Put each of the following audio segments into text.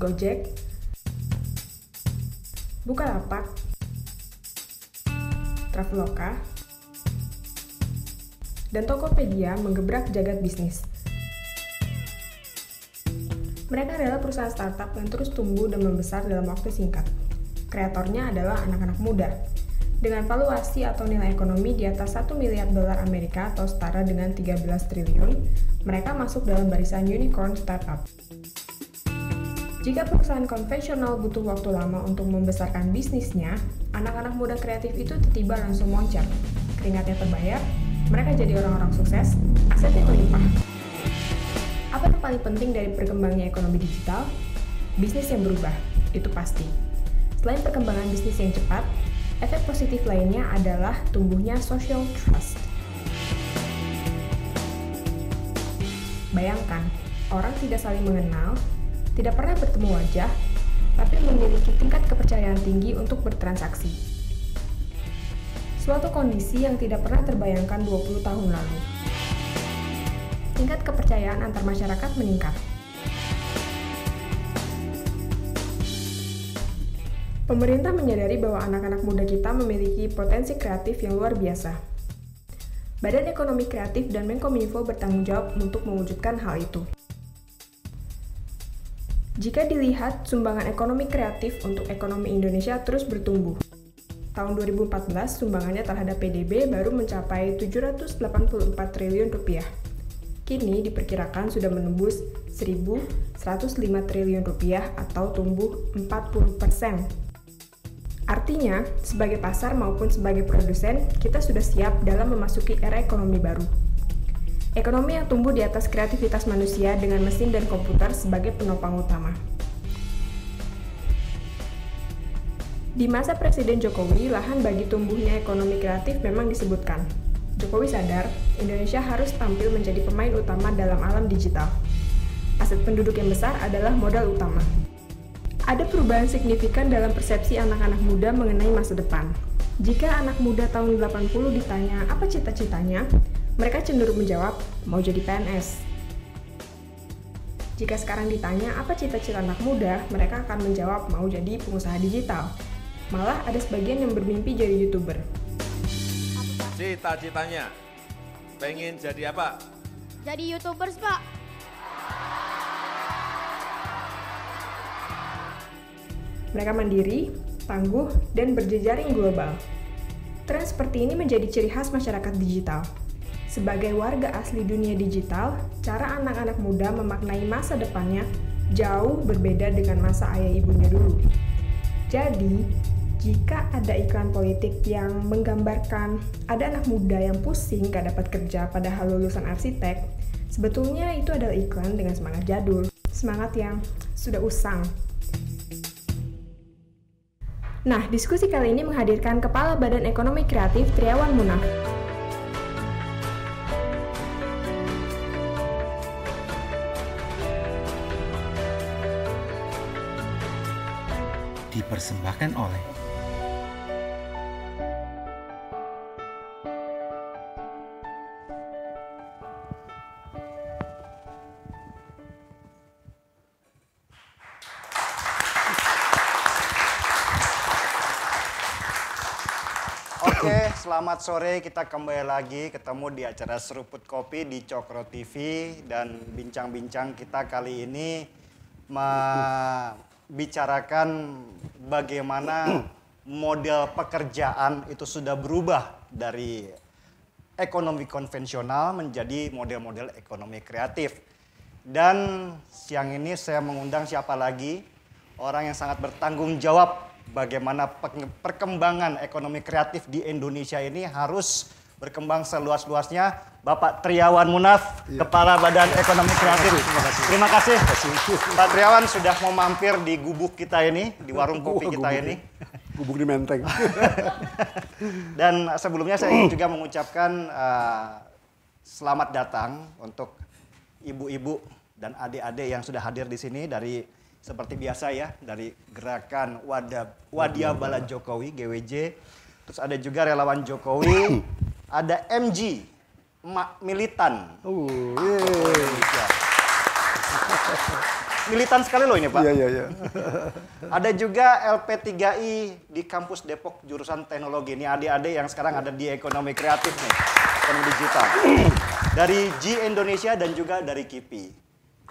Gojek, Bukalapak, Traveloka, dan Tokopedia menggebrak jagat bisnis. Mereka adalah perusahaan startup yang terus tumbuh dan membesar dalam waktu singkat. Kreatornya adalah anak-anak muda. Dengan valuasi atau nilai ekonomi di atas 1 miliar dolar Amerika atau setara dengan 13 triliun, mereka masuk dalam barisan unicorn startup. Jika perusahaan konvensional butuh waktu lama untuk membesarkan bisnisnya, anak-anak muda kreatif itu tiba langsung moncer. Keringatnya terbayar, mereka jadi orang-orang sukses, asetnya melimpah. Apa yang paling penting dari perkembangnya ekonomi digital? Bisnis yang berubah, itu pasti. Selain perkembangan bisnis yang cepat, efek positif lainnya adalah tumbuhnya social trust. Bayangkan, orang tidak saling mengenal, tidak pernah bertemu wajah, tapi memiliki tingkat kepercayaan tinggi untuk bertransaksi. Suatu kondisi yang tidak pernah terbayangkan 20 tahun lalu. Tingkat kepercayaan antar masyarakat meningkat. Pemerintah menyadari bahwa anak-anak muda kita memiliki potensi kreatif yang luar biasa. Badan Ekonomi Kreatif dan Menkominfo bertanggung jawab untuk mewujudkan hal itu. Jika dilihat, sumbangan ekonomi kreatif untuk ekonomi Indonesia terus bertumbuh. Tahun 2014, sumbangannya terhadap PDB baru mencapai 784 triliun rupiah. Kini diperkirakan sudah menembus 1.105 triliun rupiah atau tumbuh 40 persen. Artinya, sebagai pasar maupun sebagai produsen, kita sudah siap dalam memasuki era ekonomi baru. Ekonomi yang tumbuh di atas kreativitas manusia dengan mesin dan komputer sebagai penopang utama. Di masa Presiden Jokowi, lahan bagi tumbuhnya ekonomi kreatif memang disebutkan. Jokowi sadar, Indonesia harus tampil menjadi pemain utama dalam alam digital. Aset penduduk yang besar adalah modal utama. Ada perubahan signifikan dalam persepsi anak-anak muda mengenai masa depan. Jika anak muda tahun 80 ditanya apa cita-citanya, mereka cenderung menjawab mau jadi PNS. Jika sekarang ditanya apa cita-cita anak muda, mereka akan menjawab mau jadi pengusaha digital. Malah ada sebagian yang bermimpi jadi YouTuber. Cita-citanya pengen jadi apa? Jadi YouTubers, Pak. Mereka mandiri, tangguh, dan berjejaring global. Tren seperti ini menjadi ciri khas masyarakat digital. Sebagai warga asli dunia digital, cara anak-anak muda memaknai masa depannya jauh berbeda dengan masa ayah ibunya dulu. Jadi, jika ada iklan politik yang menggambarkan ada anak muda yang pusing gak dapat kerja padahal lulusan arsitek, sebetulnya itu adalah iklan dengan semangat jadul, semangat yang sudah usang. Nah, diskusi kali ini menghadirkan Kepala Badan Ekonomi Kreatif Triawan Munaf. dipersembahkan oleh Oke, selamat sore. Kita kembali lagi ketemu di acara Seruput Kopi di Cokro TV dan bincang-bincang kita kali ini bicarakan bagaimana model pekerjaan itu sudah berubah dari ekonomi konvensional menjadi model-model ekonomi kreatif. Dan siang ini saya mengundang siapa lagi? Orang yang sangat bertanggung jawab bagaimana perkembangan ekonomi kreatif di Indonesia ini harus berkembang seluas-luasnya. Bapak Triawan Munaf, ya. Kepala Badan Ekonomi Kreatif. Terima kasih. Terima kasih. Pak Triawan sudah mau mampir di gubuk kita ini, di warung kopi kita gubuk ini. Ya. Gubuk di Menteng. Dan uh, sebelumnya saya ingin juga mengucapkan uh, selamat datang untuk ibu-ibu dan adik-adik yang sudah hadir di sini dari seperti biasa ya dari gerakan wadab Wadia Bala Jokowi GWJ terus ada juga relawan Jokowi ada MG, Mak Militan. Uh, yeah. Militan sekali loh ini Pak. Iya, iya, iya. ada juga LP3I di kampus Depok jurusan teknologi. Ini adik-adik yang sekarang ada di ekonomi kreatif nih, ekonomi digital. Dari G Indonesia dan juga dari KIPI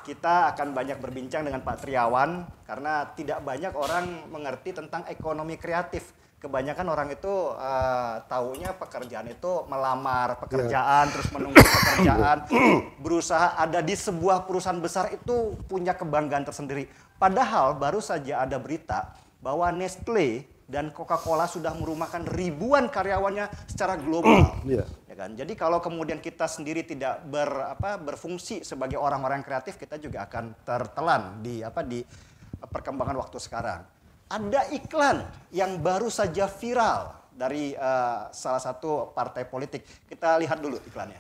kita akan banyak berbincang dengan Pak Triawan karena tidak banyak orang mengerti tentang ekonomi kreatif kebanyakan orang itu uh, taunya pekerjaan itu melamar iya. pekerjaan yeah. terus menunggu pekerjaan berusaha ada di sebuah perusahaan besar itu punya kebanggaan tersendiri padahal baru saja ada berita bahwa Nestle dan Coca-Cola sudah merumahkan ribuan karyawannya secara global yeah. ya kan jadi kalau kemudian kita sendiri tidak ber apa berfungsi sebagai orang-orang kreatif kita juga akan tertelan di apa di perkembangan waktu sekarang ada iklan yang baru saja viral dari uh, salah satu partai politik. Kita lihat dulu iklannya.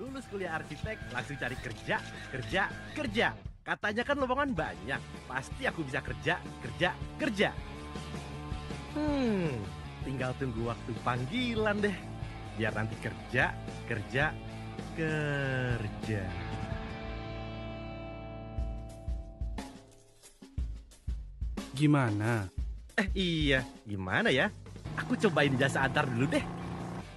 Lulus kuliah arsitek, langsung cari kerja, kerja, kerja. Katanya kan lowongan banyak, pasti aku bisa kerja, kerja, kerja. Hmm, tinggal tunggu waktu panggilan deh. Biar nanti kerja, kerja, kerja. Gimana? Eh iya, gimana ya? Aku cobain jasa antar dulu deh.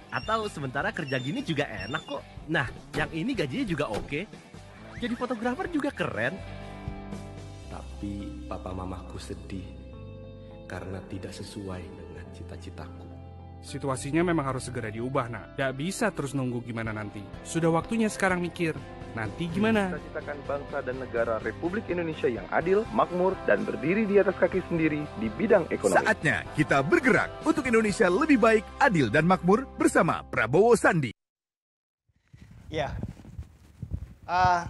Atau sementara kerja gini juga enak kok. Nah, yang ini gajinya juga oke. Jadi fotografer juga keren. Tapi papa mamaku sedih karena tidak sesuai dengan cita-citaku. Situasinya memang harus segera diubah, nak. Gak bisa terus nunggu gimana nanti. Sudah waktunya sekarang mikir. Nanti gimana? Kita citakan bangsa dan negara Republik Indonesia yang adil, makmur, dan berdiri di atas kaki sendiri di bidang ekonomi. Saatnya kita bergerak untuk Indonesia lebih baik, adil, dan makmur bersama Prabowo Sandi. Ya, uh,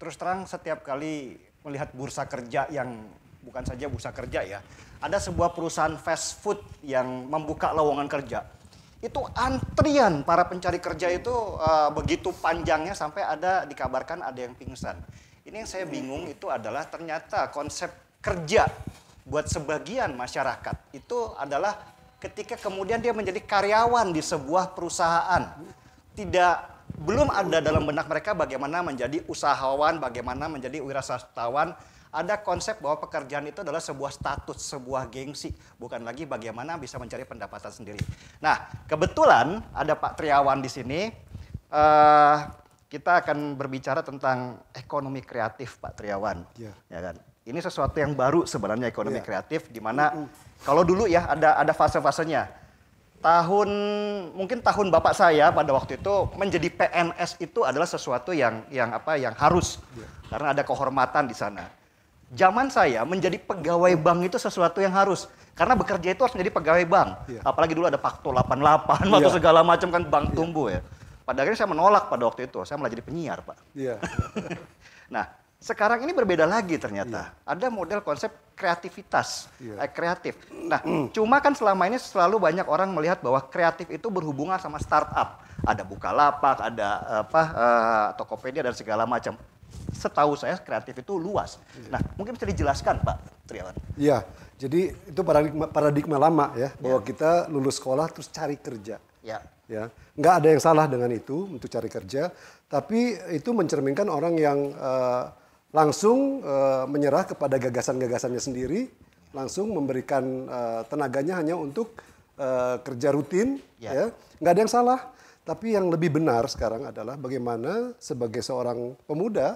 terus terang setiap kali melihat bursa kerja yang bukan saja bursa kerja ya, ada sebuah perusahaan fast food yang membuka lowongan kerja itu antrian para pencari kerja itu uh, begitu panjangnya sampai ada dikabarkan ada yang pingsan. Ini yang saya hmm. bingung itu adalah ternyata konsep kerja buat sebagian masyarakat itu adalah ketika kemudian dia menjadi karyawan di sebuah perusahaan. Tidak belum ada dalam benak mereka bagaimana menjadi usahawan, bagaimana menjadi wirausahawan ada konsep bahwa pekerjaan itu adalah sebuah status, sebuah gengsi, bukan lagi bagaimana bisa mencari pendapatan sendiri. Nah, kebetulan ada Pak Triawan di sini. Uh, kita akan berbicara tentang ekonomi kreatif, Pak Triawan. Yeah. Ya kan? Ini sesuatu yang baru sebenarnya ekonomi yeah. kreatif, di mana mm -hmm. kalau dulu ya ada ada fase-fasenya tahun mungkin tahun bapak saya pada waktu itu menjadi PNS itu adalah sesuatu yang yang apa yang harus yeah. karena ada kehormatan di sana zaman saya menjadi pegawai bank itu sesuatu yang harus karena bekerja itu harus menjadi pegawai bank. Yeah. Apalagi dulu ada Pakto 88 yeah. atau iya. segala macam kan bank yeah. tumbuh ya. Pada akhirnya saya menolak pada waktu itu. Saya malah jadi penyiar, Pak. Yeah. nah, sekarang ini berbeda lagi ternyata. Yeah. Ada model konsep kreativitas, yeah. eh, kreatif. Nah, mm. cuma kan selama ini selalu banyak orang melihat bahwa kreatif itu berhubungan sama startup. Ada Bukalapak, ada eh, apa uh, Tokopedia dan segala macam setahu saya kreatif itu luas. Iya. Nah, mungkin bisa dijelaskan Pak Triawan. Iya, jadi itu paradigma, paradigma lama ya, bahwa iya. kita lulus sekolah terus cari kerja. Ya. Ya, nggak ada yang salah dengan itu untuk cari kerja, tapi itu mencerminkan orang yang uh, langsung uh, menyerah kepada gagasan-gagasannya sendiri, langsung memberikan uh, tenaganya hanya untuk uh, kerja rutin, ya. ya, nggak ada yang salah tapi yang lebih benar sekarang adalah bagaimana sebagai seorang pemuda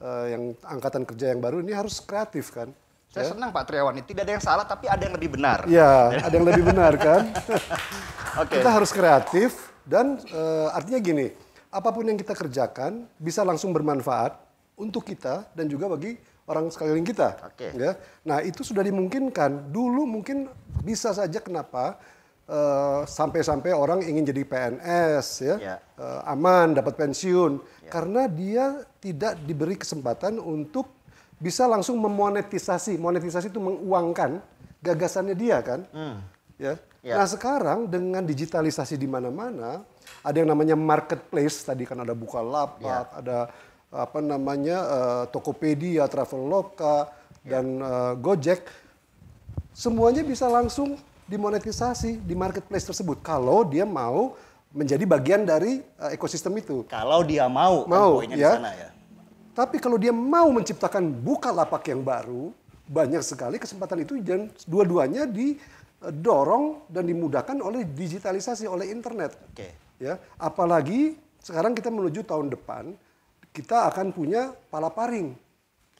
uh, yang angkatan kerja yang baru ini harus kreatif kan. Saya ya? senang Pak Triawan, tidak ada yang salah tapi ada yang lebih benar. Ya ada yang lebih benar kan. okay. Kita harus kreatif dan uh, artinya gini, apapun yang kita kerjakan bisa langsung bermanfaat untuk kita dan juga bagi orang sekeliling kita. Okay. Ya. Nah itu sudah dimungkinkan. Dulu mungkin bisa saja kenapa Eh, sampai-sampai uh, orang ingin jadi PNS ya, ya. Uh, aman dapat pensiun ya. karena dia tidak diberi kesempatan untuk bisa langsung memonetisasi monetisasi itu menguangkan gagasannya dia kan hmm. ya. ya nah sekarang dengan digitalisasi di mana-mana ada yang namanya marketplace tadi kan ada Bukalapak ya. ada apa namanya uh, Tokopedia Traveloka ya. dan uh, Gojek semuanya bisa langsung dimonetisasi di marketplace tersebut kalau dia mau menjadi bagian dari uh, ekosistem itu. Kalau dia mau, kan mau kan ya. Di sana, ya. Tapi kalau dia mau menciptakan buka lapak yang baru, banyak sekali kesempatan itu dan dua-duanya didorong eh, dan dimudahkan oleh digitalisasi oleh internet. Oke. Okay. Ya, apalagi sekarang kita menuju tahun depan kita akan punya palaparing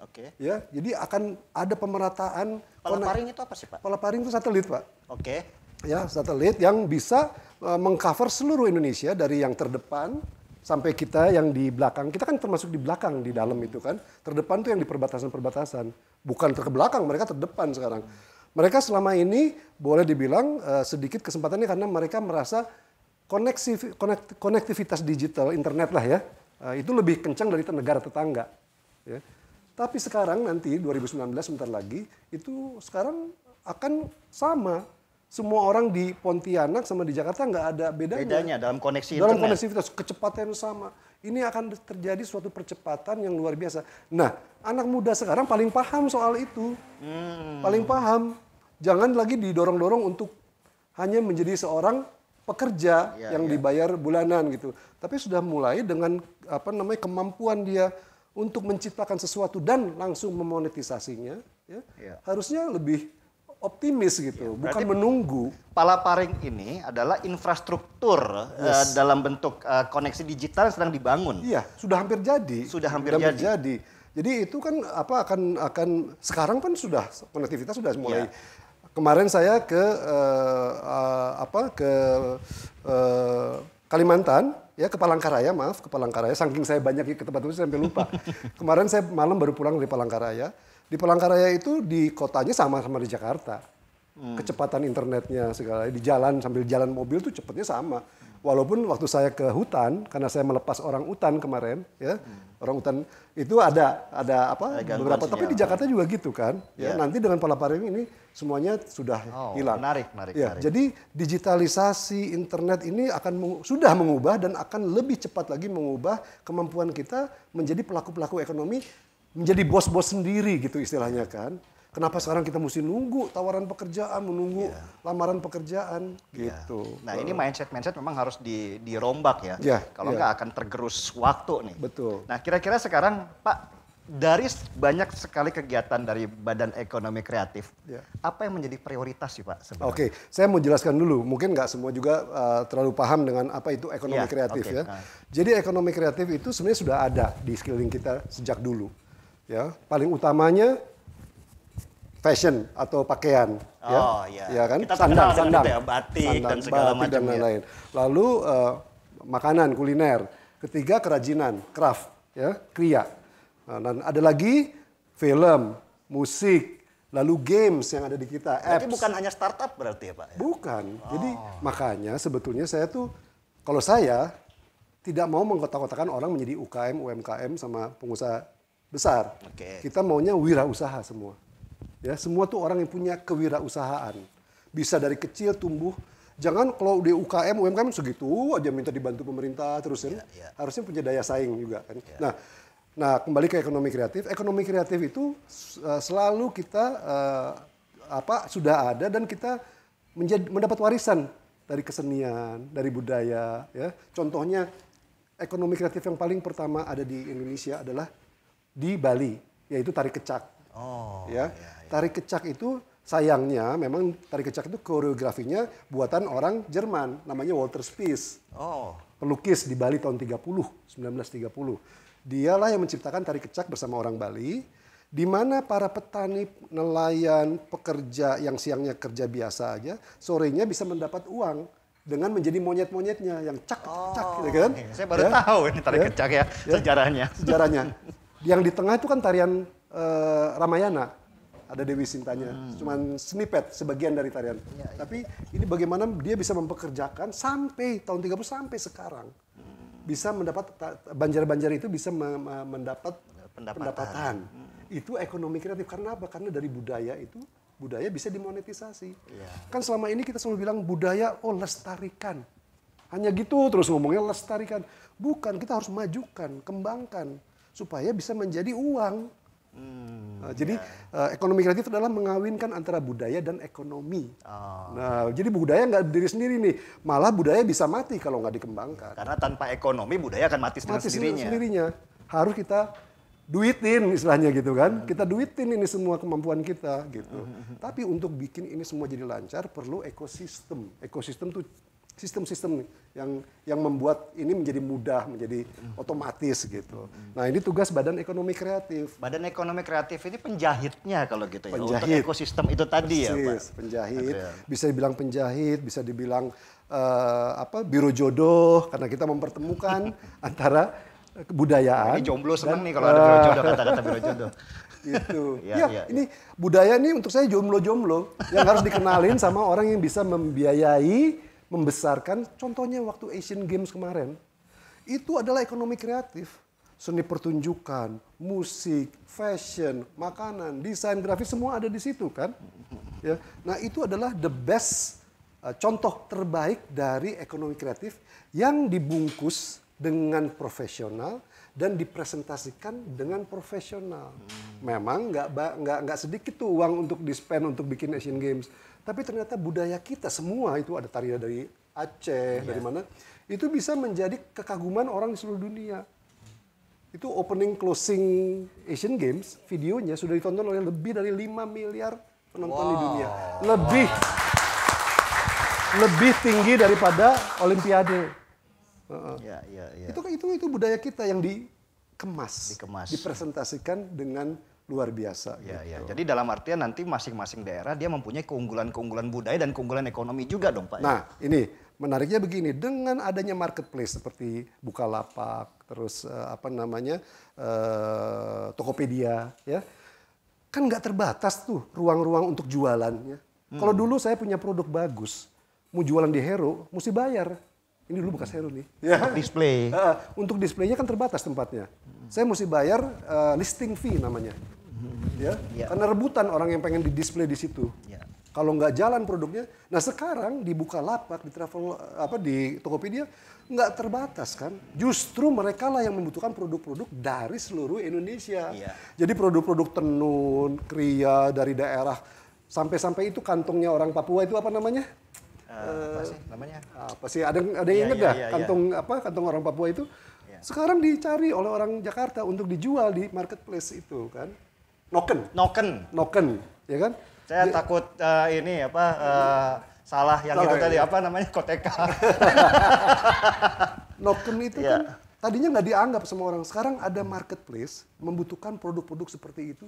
Oke. Okay. Ya, jadi akan ada pemerataan. Palaparing itu apa sih Pak? Palaparing itu satelit Pak. Oke. Okay. Ya, satelit yang bisa uh, mengcover seluruh Indonesia dari yang terdepan sampai kita yang di belakang. Kita kan termasuk di belakang di dalam itu kan. Terdepan tuh yang di perbatasan-perbatasan, bukan terkebelakang, mereka terdepan sekarang. Mereka selama ini boleh dibilang uh, sedikit kesempatannya karena mereka merasa koneksi, konektivitas digital internet lah ya uh, itu lebih kencang dari negara tetangga. Ya. Tapi sekarang nanti 2019 sebentar lagi itu sekarang akan sama semua orang di Pontianak sama di Jakarta nggak ada bedanya. Bedanya dalam koneksi dalam koneksivitas konektivitas kecepatan sama. Ini akan terjadi suatu percepatan yang luar biasa. Nah, anak muda sekarang paling paham soal itu, hmm. paling paham. Jangan lagi didorong-dorong untuk hanya menjadi seorang pekerja ya, yang ya. dibayar bulanan gitu. Tapi sudah mulai dengan apa namanya kemampuan dia untuk menciptakan sesuatu dan langsung memonetisasinya, ya, ya. harusnya lebih optimis gitu, ya, bukan menunggu. Palaparing ini adalah infrastruktur eh, yes. uh, dalam bentuk uh, koneksi digital yang sedang dibangun. Iya, sudah hampir jadi. Sudah hampir sudah jadi. jadi. Jadi itu kan apa akan akan sekarang kan sudah konektivitas sudah mulai. Ya. Kemarin saya ke uh, uh, apa ke uh, Kalimantan ya ke Palangkaraya maaf ke Palangkaraya saking saya banyak ke tempat itu sampai lupa kemarin saya malam baru pulang dari Palangkaraya di Palangkaraya itu di kotanya sama sama di Jakarta hmm. kecepatan internetnya segala di jalan sambil jalan mobil tuh cepetnya sama Walaupun waktu saya ke hutan karena saya melepas orang hutan kemarin ya, hmm. orang hutan itu ada ada apa Gangguan beberapa tapi di Jakarta juga gitu kan. Yeah. Ya. nanti dengan palaparing ini semuanya sudah oh, hilang. Menarik, menarik, ya, menarik. Jadi digitalisasi internet ini akan meng, sudah mengubah dan akan lebih cepat lagi mengubah kemampuan kita menjadi pelaku-pelaku ekonomi menjadi bos-bos sendiri gitu istilahnya kan. Kenapa sekarang kita mesti nunggu tawaran pekerjaan, menunggu yeah. lamaran pekerjaan yeah. gitu. Nah, ini mindset-mindset memang harus di dirombak ya. Yeah. Kalau yeah. nggak akan tergerus waktu nih. Betul. Nah, kira-kira sekarang Pak dari banyak sekali kegiatan dari Badan Ekonomi Kreatif, ya. apa yang menjadi prioritas sih Pak? Oke, Oke, saya mau jelaskan dulu. Mungkin nggak semua juga uh, terlalu paham dengan apa itu ekonomi iya, ya, kreatif okay. ya. Nah. Jadi ekonomi kreatif itu sebenarnya sudah ada di sekeliling kita sejak dulu. Ya, paling utamanya fashion atau pakaian. Oh ya, ya. ya kan? Kita sandang, sandang, ya, batik sandang, dan segala batik macam dan lain-lain. Ya. Lalu uh, makanan kuliner. Ketiga kerajinan, craft, ya, kriya. Nah, dan ada lagi film, musik, lalu games yang ada di kita. Berarti bukan hanya startup berarti ya Pak? Ya? Bukan. Oh. Jadi makanya sebetulnya saya tuh kalau saya tidak mau mengkotak-kotakan orang menjadi UKM, UMKM sama pengusaha besar. Okay. Kita maunya wirausaha semua. Ya, semua tuh orang yang punya kewirausahaan. Bisa dari kecil tumbuh. Jangan kalau di UKM, UMKM segitu aja minta dibantu pemerintah terus ya. ya, ya. Harusnya punya daya saing juga kan. Ya. Nah, nah kembali ke ekonomi kreatif. Ekonomi kreatif itu uh, selalu kita uh, apa sudah ada dan kita menjadi, mendapat warisan dari kesenian, dari budaya. Ya. Contohnya ekonomi kreatif yang paling pertama ada di Indonesia adalah di Bali, yaitu tari kecak. Oh, ya. ya. Tari kecak itu sayangnya memang tari kecak itu koreografinya buatan orang Jerman namanya Walter Spies. Oh. Pelukis di Bali tahun 30, 1930. Dialah yang menciptakan tari kecak bersama orang Bali di mana para petani, nelayan, pekerja yang siangnya kerja biasa aja, sorenya bisa mendapat uang dengan menjadi monyet-monyetnya yang cak oh, cak gitu kan. Oh, iya. Saya baru ya? tahu ini tari ya? kecak ya, ya sejarahnya. Sejarahnya. yang di tengah itu kan tarian uh, Ramayana ada Dewi Sintanya. Hmm. Cuman snippet sebagian dari tarian. Ya, ya. Tapi ini bagaimana dia bisa mempekerjakan sampai tahun 30 sampai sekarang. Hmm. Bisa mendapat banjar-banjar itu bisa mendapat pendapatan. pendapatan. Hmm. Itu ekonomi kreatif karena apa? Karena dari budaya itu budaya bisa dimonetisasi. Ya. Kan selama ini kita selalu bilang budaya oh lestarikan. Hanya gitu terus ngomongnya lestarikan. Bukan, kita harus majukan, kembangkan supaya bisa menjadi uang. Hmm, nah, jadi ya. uh, ekonomi kreatif adalah mengawinkan antara budaya dan ekonomi. Oh. Nah, jadi budaya nggak berdiri sendiri nih, malah budaya bisa mati kalau nggak dikembangkan. Karena tanpa ekonomi budaya akan mati, mati sendirinya. sendirinya. Harus kita duitin istilahnya gitu kan. Hmm. Kita duitin ini semua kemampuan kita gitu. Hmm, hmm, Tapi untuk bikin ini semua jadi lancar perlu ekosistem. Ekosistem tuh sistem-sistem yang yang membuat ini menjadi mudah, menjadi otomatis gitu. Nah ini tugas Badan Ekonomi Kreatif. Badan Ekonomi Kreatif ini penjahitnya kalau gitu ya, untuk ekosistem itu tadi Persis, ya Pak? penjahit. Bisa dibilang penjahit, bisa dibilang uh, apa biro jodoh, karena kita mempertemukan antara kebudayaan. ini jomblo seneng nih kalau ada biro jodoh, kata-kata biro jodoh gitu. Iya, ya, ya, ya, ini iya. budaya ini untuk saya jomblo-jomblo yang harus dikenalin sama orang yang bisa membiayai membesarkan. Contohnya waktu Asian Games kemarin, itu adalah ekonomi kreatif. Seni pertunjukan, musik, fashion, makanan, desain grafis semua ada di situ kan. Ya. Nah, itu adalah the best uh, contoh terbaik dari ekonomi kreatif yang dibungkus dengan profesional dan dipresentasikan dengan profesional. Hmm. Memang nggak nggak nggak sedikit tuh uang untuk di untuk bikin Asian Games, tapi ternyata budaya kita semua itu ada tarian dari Aceh, yeah. dari mana, itu bisa menjadi kekaguman orang di seluruh dunia. Itu opening closing Asian Games, videonya sudah ditonton oleh lebih dari 5 miliar penonton wow. di dunia. Lebih wow. lebih tinggi daripada olimpiade. Ya, ya, ya. Itu itu itu budaya kita yang dikemas, dikemas. dipresentasikan dengan luar biasa. Ya, ya. gitu. ya. Jadi dalam artian nanti masing-masing daerah dia mempunyai keunggulan-keunggulan budaya dan keunggulan ekonomi juga dong Pak. Ya? Nah ini menariknya begini, dengan adanya marketplace seperti Bukalapak, terus uh, apa namanya uh, Tokopedia, ya kan nggak terbatas tuh ruang-ruang untuk jualannya. Hmm. Kalau dulu saya punya produk bagus, mau jualan di Hero, mesti bayar. Ini dulu bekas Hero nih. Ya. Untuk display. Uh, untuk displaynya kan terbatas tempatnya. Hmm. Saya mesti bayar uh, listing fee namanya ya, ya. karena rebutan orang yang pengen didisplay di situ. Ya. Kalau nggak jalan produknya, nah sekarang dibuka lapak di travel apa di Tokopedia nggak terbatas kan, justru mereka lah yang membutuhkan produk-produk dari seluruh Indonesia. Ya. Jadi produk-produk tenun, kria dari daerah sampai-sampai itu kantongnya orang Papua itu apa namanya? Uh, apa eh, sih namanya? Apa sih? Ada ada yang ya, ingat ya, ya, ya, kantong ya. apa kantong orang Papua itu? Ya. Sekarang dicari oleh orang Jakarta untuk dijual di marketplace itu kan noken noken noken ya kan saya Di, takut uh, ini apa uh, salah yang salah itu ya, tadi ya. apa namanya koteka noken itu yeah. kan tadinya nggak dianggap semua orang sekarang ada marketplace membutuhkan produk-produk seperti itu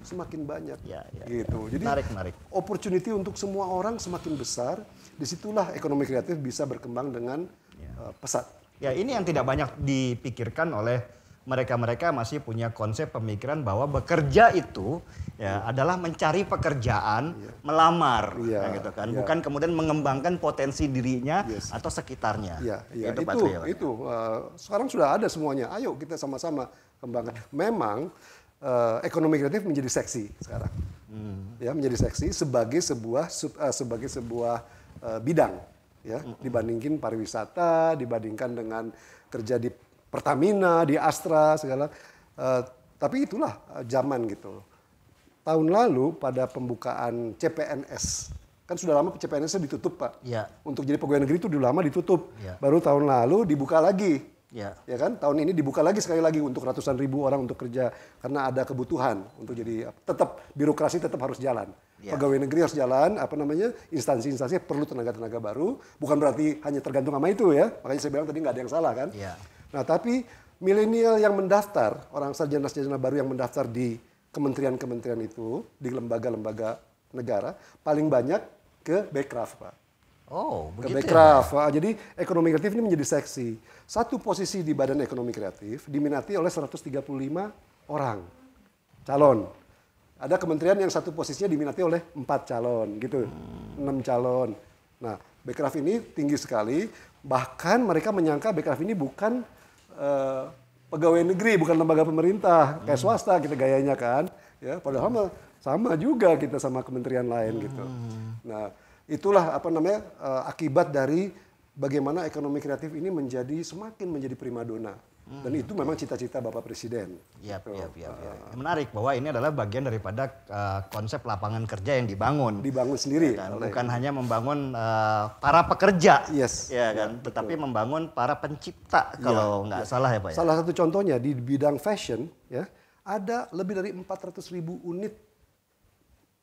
semakin banyak ya, ya, gitu ya. jadi menarik, menarik. opportunity untuk semua orang semakin besar disitulah ekonomi kreatif bisa berkembang dengan ya. uh, pesat ya ini yang tidak banyak dipikirkan oleh mereka-mereka masih punya konsep pemikiran bahwa bekerja itu ya hmm. adalah mencari pekerjaan, yeah. melamar yeah. Iya. gitu kan, yeah. bukan kemudian mengembangkan potensi dirinya yes. atau sekitarnya. Yeah. Yeah. Gitu, itu itu, Patria, itu uh, eh, sekarang sudah ada semuanya. Ayo kita sama-sama kembangkan. Memang uh, ekonomi kreatif menjadi seksi sekarang. Hmm. Ya, menjadi seksi sebagai sebuah sub, uh, sebagai sebuah uh, bidang ya, hmm. hmm. dibandingin pariwisata, dibandingkan dengan kerja di Pertamina, di Astra segala. Uh, tapi itulah eh, zaman gitu. Tahun lalu pada pembukaan CPNS kan sudah lama CPNSnya ditutup pak. Ya. Untuk jadi pegawai negeri itu dulu lama ditutup. Ya. Baru tahun lalu dibuka lagi. Ya. ya kan tahun ini dibuka lagi sekali lagi untuk ratusan ribu orang untuk kerja karena ada kebutuhan untuk jadi eh, tetap birokrasi tetap harus jalan. Ya. Pegawai negeri harus jalan, apa namanya instansi-instansi perlu tenaga-tenaga baru. Bukan berarti hanya tergantung sama itu ya. Makanya saya bilang tadi nggak ada yang salah kan. Ya. Nah, tapi milenial yang mendaftar, orang sarjana-sarjana baru yang mendaftar di kementerian-kementerian itu, di lembaga-lembaga negara, paling banyak ke backcraft, Pak. Oh, ke begitu backcraft. Ya? Pak. Jadi ekonomi kreatif ini menjadi seksi. Satu posisi di Badan Ekonomi Kreatif diminati oleh 135 orang calon. Ada kementerian yang satu posisinya diminati oleh empat calon, gitu, hmm. enam calon. Nah, backcraft ini tinggi sekali. Bahkan mereka menyangka backcraft ini bukan Eh, pegawai negeri bukan lembaga pemerintah kayak swasta kita gayanya kan ya padahal sama, sama juga kita sama kementerian lain gitu nah itulah apa namanya uh, akibat dari bagaimana ekonomi kreatif ini menjadi semakin menjadi primadona dan itu memang cita-cita Bapak Presiden. Iya, iya, iya. Menarik bahwa ini adalah bagian daripada uh, konsep lapangan kerja yang dibangun. Dibangun sendiri. Ya, kan? Bukan hanya membangun uh, para pekerja. Yes. Ya kan, ya, tetapi betul. membangun para pencipta ya. kalau ya, nggak ya. salah ya Pak. Ya? Salah satu contohnya di bidang fashion ya, ada lebih dari 400 ribu unit,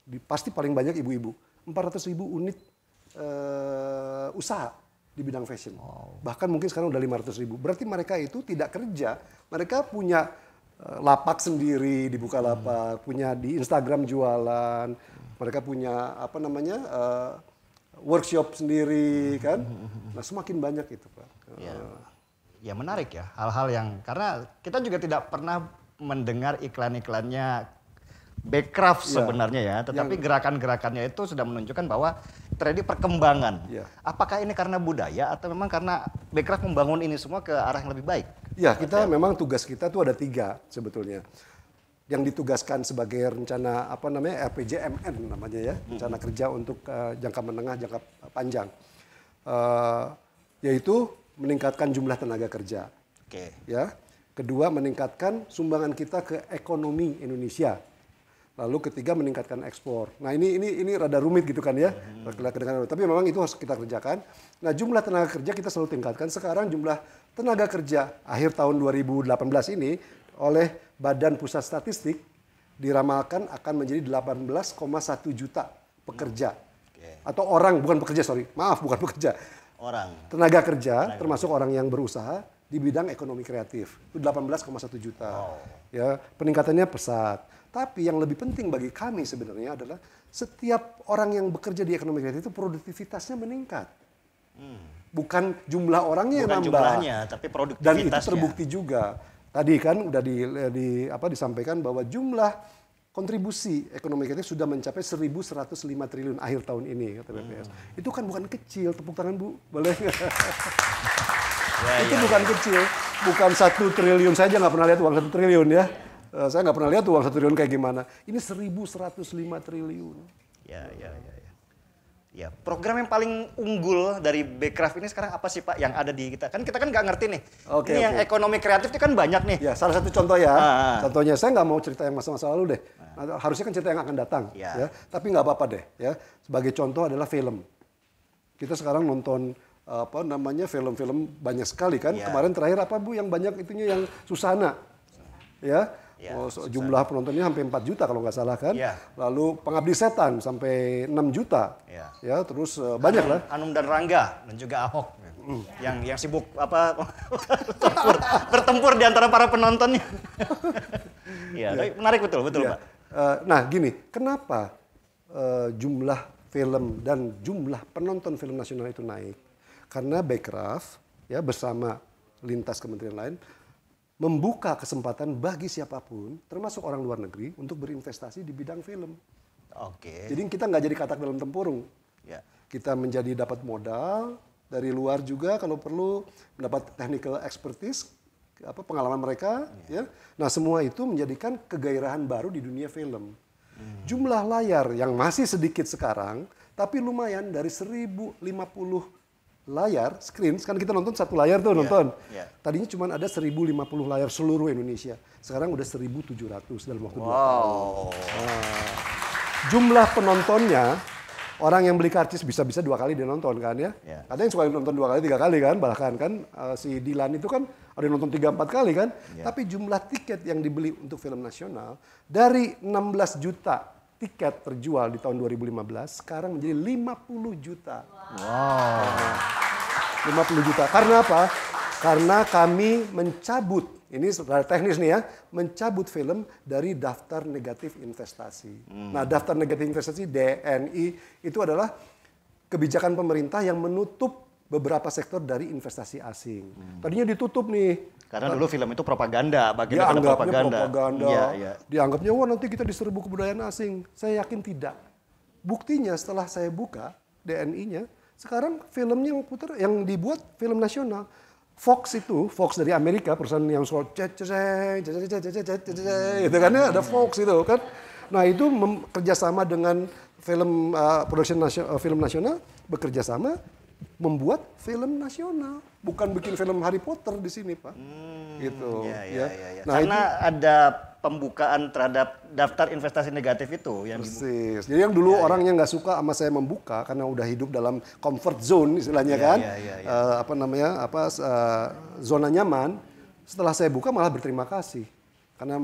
di, pasti paling banyak ibu-ibu, 400 ribu unit uh, usaha di bidang fashion. Wow. Bahkan mungkin sekarang udah 500 ribu. Berarti mereka itu tidak kerja, mereka punya eh, lapak sendiri dibuka lapak, hmm. punya di Instagram jualan, mereka punya apa namanya uh, workshop sendiri hmm. kan. Hmm, hmm, nah semakin banyak itu pak. Ya, uh, ya menarik ya hal-hal yang karena kita juga tidak pernah mendengar iklan-iklannya backcraft ya, sebenarnya ya, tetapi gerakan-gerakannya itu sudah menunjukkan bahwa terjadi perkembangan. Ya. Apakah ini karena budaya atau memang karena Bekraf membangun ini semua ke arah yang lebih baik? Ya, kita ya. memang tugas kita itu ada tiga sebetulnya. Yang ditugaskan sebagai rencana apa namanya RPJMN namanya ya, hmm. rencana kerja untuk uh, jangka menengah, jangka panjang. Uh, yaitu meningkatkan jumlah tenaga kerja. Oke. Okay. Ya. Kedua, meningkatkan sumbangan kita ke ekonomi Indonesia lalu ketiga meningkatkan ekspor. Nah ini ini ini rada rumit gitu kan ya, hmm. tapi memang itu harus kita kerjakan. Nah jumlah tenaga kerja kita selalu tingkatkan. Sekarang jumlah tenaga kerja akhir tahun 2018 ini oleh Badan Pusat Statistik diramalkan akan menjadi 18,1 juta pekerja okay. atau orang bukan pekerja sorry maaf bukan pekerja orang tenaga kerja tenaga termasuk orang yang berusaha di bidang ekonomi kreatif itu 18,1 juta wow. ya peningkatannya pesat tapi yang lebih penting bagi kami sebenarnya adalah setiap orang yang bekerja di ekonomi kreatif itu produktivitasnya meningkat. Hmm. Bukan jumlah orangnya Bukan yang nambah. jumlahnya, tapi produktivitasnya. Dan itu terbukti juga. Tadi kan udah di, di apa disampaikan bahwa jumlah kontribusi ekonomi kita sudah mencapai 1.105 triliun akhir tahun ini kata BPS. Hmm. Itu kan bukan kecil, tepuk tangan Bu, boleh ya, itu ya, bukan ya. kecil, bukan satu triliun saja nggak pernah lihat uang satu triliun ya. Eh, saya nggak pernah lihat uang satu triliun kayak gimana. Ini 1.105 triliun. Ya, ya, ya, ya. Ya, program yang paling unggul dari Bekraf ini sekarang apa sih Pak yang ada di kita? Kan kita kan nggak ngerti nih. Okay, ini okay. yang ekonomi kreatif itu kan banyak nih. Ya, salah satu contoh ya. Ah. ah. Contohnya saya nggak mau cerita yang masa-masa lalu deh. Ah. Harusnya kan cerita yang akan datang. Ya. ya. Tapi nggak apa-apa deh. Ya, sebagai contoh adalah film. Kita sekarang nonton apa namanya film-film banyak sekali kan. Ya. Kemarin terakhir apa Bu yang banyak itunya yang Susana. Ya Ya, oh, so, jumlah penontonnya hampir 4 juta kalau nggak salah kan. Ya. Lalu Pengabdi Setan sampai 6 juta. Ya, ya terus uh, banyak lah. Anum dan Rangga dan juga Ahok ya. yang yang sibuk apa bertempur, bertempur di antara para penontonnya. Iya, ya, ya. menarik betul betul ya. Pak. Uh, nah gini, kenapa uh, jumlah film dan jumlah penonton film nasional itu naik? Karena Backcraft ya bersama lintas kementerian lain membuka kesempatan bagi siapapun, termasuk orang luar negeri, untuk berinvestasi di bidang film. Oke. Okay. Jadi kita nggak jadi katak dalam tempurung. Ya. Kita menjadi dapat modal dari luar juga kalau perlu mendapat technical expertise, apa pengalaman mereka, ya. ya. Nah semua itu menjadikan kegairahan baru di dunia film. Hmm. Jumlah layar yang masih sedikit sekarang, tapi lumayan dari 1050 layar, screen, sekarang kita nonton satu layar tuh yeah. nonton. Yeah. Tadinya cuma ada 1050 layar seluruh Indonesia. Sekarang udah 1700 dalam waktu wow. 2 tahun. Nah, jumlah penontonnya orang yang beli karcis bisa-bisa dua kali dia nonton kan ya. Yeah. Ada yang suka nonton dua kali, tiga kali kan, bahkan kan uh, si Dilan itu kan ada nonton tiga empat kali kan. Yeah. Tapi jumlah tiket yang dibeli untuk film nasional dari 16 juta tiket terjual di tahun 2015 sekarang menjadi 50 juta. Wow. 50 juta. Karena apa? Karena kami mencabut, ini secara teknis nih ya, mencabut film dari daftar negatif investasi. Hmm. Nah, daftar negatif investasi DNI itu adalah kebijakan pemerintah yang menutup beberapa sektor dari investasi asing. Hmm. Tadinya ditutup nih karena dulu film itu propaganda, bagian ya, dari propaganda. propaganda. Ya, ya. Dianggapnya wah nanti kita diserbu kebudayaan asing. Saya yakin tidak. Buktinya setelah saya buka DNI-nya, sekarang filmnya yang putar yang dibuat film nasional. Fox itu, Fox dari Amerika, perusahaan yang soal gitu kan ada Fox itu kan. Nah itu kerjasama dengan film uh, production nasional, film nasional bekerja sama membuat film nasional, bukan bikin film Harry Potter di sini, Pak. Hmm, gitu. Iya, iya, ya, ya, ya. Ya, Nah, Karena itu, ada pembukaan terhadap daftar investasi negatif itu yang persis. Jadi yang dulu ya, orangnya nggak ya. suka sama saya membuka karena udah hidup dalam comfort zone istilahnya ya, kan, ya, ya, ya. Uh, apa namanya apa uh, zona nyaman. Setelah saya buka malah berterima kasih karena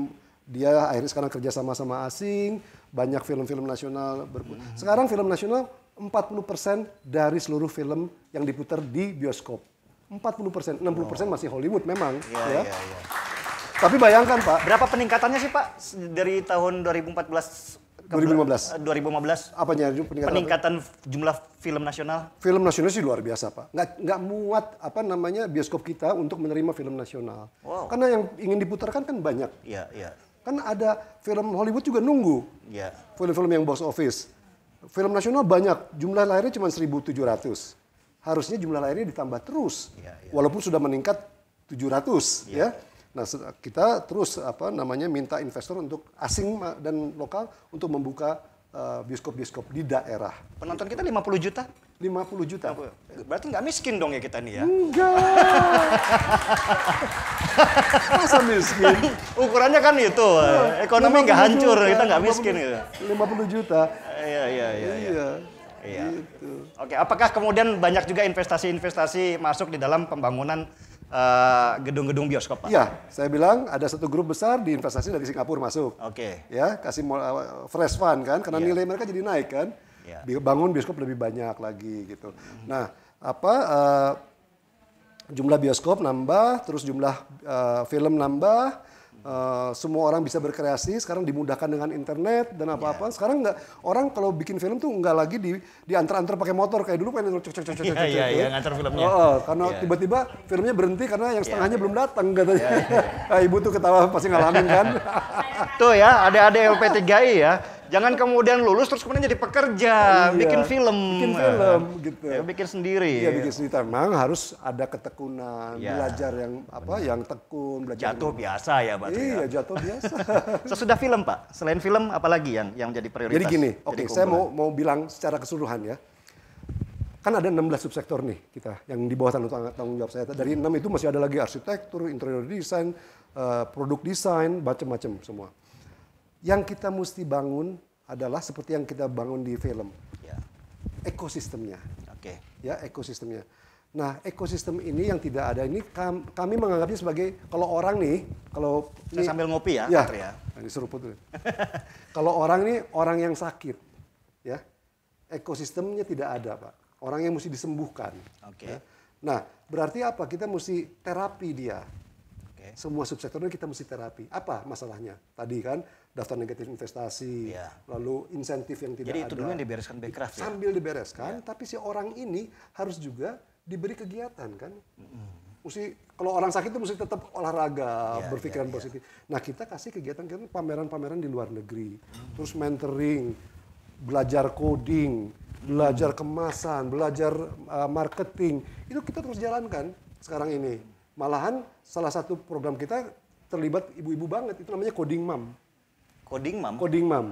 dia akhirnya sekarang kerja sama sama asing, banyak film-film nasional berputar. Hmm. Sekarang film nasional 40% dari seluruh film yang diputar di bioskop. 40%, 60% masih Hollywood memang. Iya, ya. Iya, iya. Tapi bayangkan Pak. Berapa peningkatannya sih Pak dari tahun 2014 2015. 2015. Apanya peningkatan? Peningkatan apa? jumlah film nasional. Film nasional sih luar biasa pak. Nggak nggak muat apa namanya bioskop kita untuk menerima film nasional. Wow. Karena yang ingin diputarkan kan banyak. Iya iya. Kan ada film Hollywood juga nunggu. Iya. Film-film yang box office. Film nasional banyak, jumlah lahirnya cuma 1.700. Harusnya jumlah lahirnya ditambah terus, ya, ya. walaupun sudah meningkat 700. Ya. ya. Nah kita terus apa namanya minta investor untuk asing dan lokal untuk membuka eh, bioskop-bioskop uh, di daerah. Penonton kita 50 juta? 50 juta. Berarti nggak miskin dong ya kita nih ya? Enggak. Masa miskin? Ukurannya kan itu, nah, ekonomi nggak hancur, juta, kita nggak miskin 50, gitu. 50 juta. Iya iya, iya, iya, iya. Iya. Iya. Gitu. Oke, apakah kemudian banyak juga investasi-investasi masuk di dalam pembangunan eh, gedung-gedung uh, gedung bioskop, Pak? Iya, saya bilang ada satu grup besar di investasi dari Singapura masuk. Oke. Okay. Ya, kasih uh, fresh fund kan, karena iya. nilai mereka jadi naik kan. Iya. Bangun bioskop lebih banyak lagi gitu. -hmm. Nah, apa uh, jumlah bioskop nambah, terus jumlah uh, film nambah, Uh, semua orang bisa berkreasi sekarang dimudahkan dengan internet dan apa-apa yeah. sekarang nggak orang kalau bikin film tuh nggak lagi di diantar-antar pakai motor kayak dulu pengen cocok cocok cocok iya, cocok yeah, gitu yeah, kan. filmnya oh, oh, karena yeah. tiba-tiba filmnya berhenti karena yang iya. setengahnya yeah, belum datang iya, katanya yeah, yeah. ibu tuh ketawa pasti ngalamin kan tuh ya ada ada LP3I ya Jangan kemudian lulus terus kemudian jadi pekerja, iya, bikin film. Bikin film ya kan? gitu. Ya, bikin sendiri. Iya, bikin sendiri. Memang harus ada ketekunan, ya. belajar yang apa, Benar. yang tekun, belajar. Jatuh yang... biasa ya, Pak. Ya. Iya, jatuh biasa. Sesudah film, Pak. Selain film apalagi yang yang jadi prioritas? Jadi gini, oke, saya mau mau bilang secara keseluruhan ya. Kan ada 16 subsektor nih kita yang di bawah tanggung, tanggung jawab saya. Dari 6 itu masih ada lagi arsitektur, interior design, uh, produk desain, macam-macam semua yang kita mesti bangun adalah seperti yang kita bangun di film. Ya. Ekosistemnya. Oke. Okay. Ya, ekosistemnya. Nah, ekosistem ini yang tidak ada ini kami menganggapnya sebagai kalau orang nih, kalau Saya ini, sambil ngopi ya, ya, ya. Nah, diseruput. kalau orang nih orang yang sakit, ya. Ekosistemnya tidak ada, Pak. Orang yang mesti disembuhkan. Oke. Okay. Ya. Nah, berarti apa? Kita mesti terapi dia. Okay. Semua subsektornya kita mesti terapi. Apa masalahnya? Tadi kan daftar negatif investasi, ya. lalu insentif yang tidak ada. Jadi itu dulu yang dibereskan Bekraf ya? Sambil dibereskan, ya. tapi si orang ini harus juga diberi kegiatan kan. Mesti kalau orang sakit itu mesti tetap olahraga, ya, berpikiran ya, positif. Nah kita kasih kegiatan kita pameran-pameran di luar negeri, hmm. terus mentoring, belajar coding, mm. belajar kemasan, belajar uh, marketing. Itu kita terus jalankan sekarang ini. Malahan salah satu program kita terlibat ibu-ibu banget itu namanya coding mom. Coding mam, Coding mam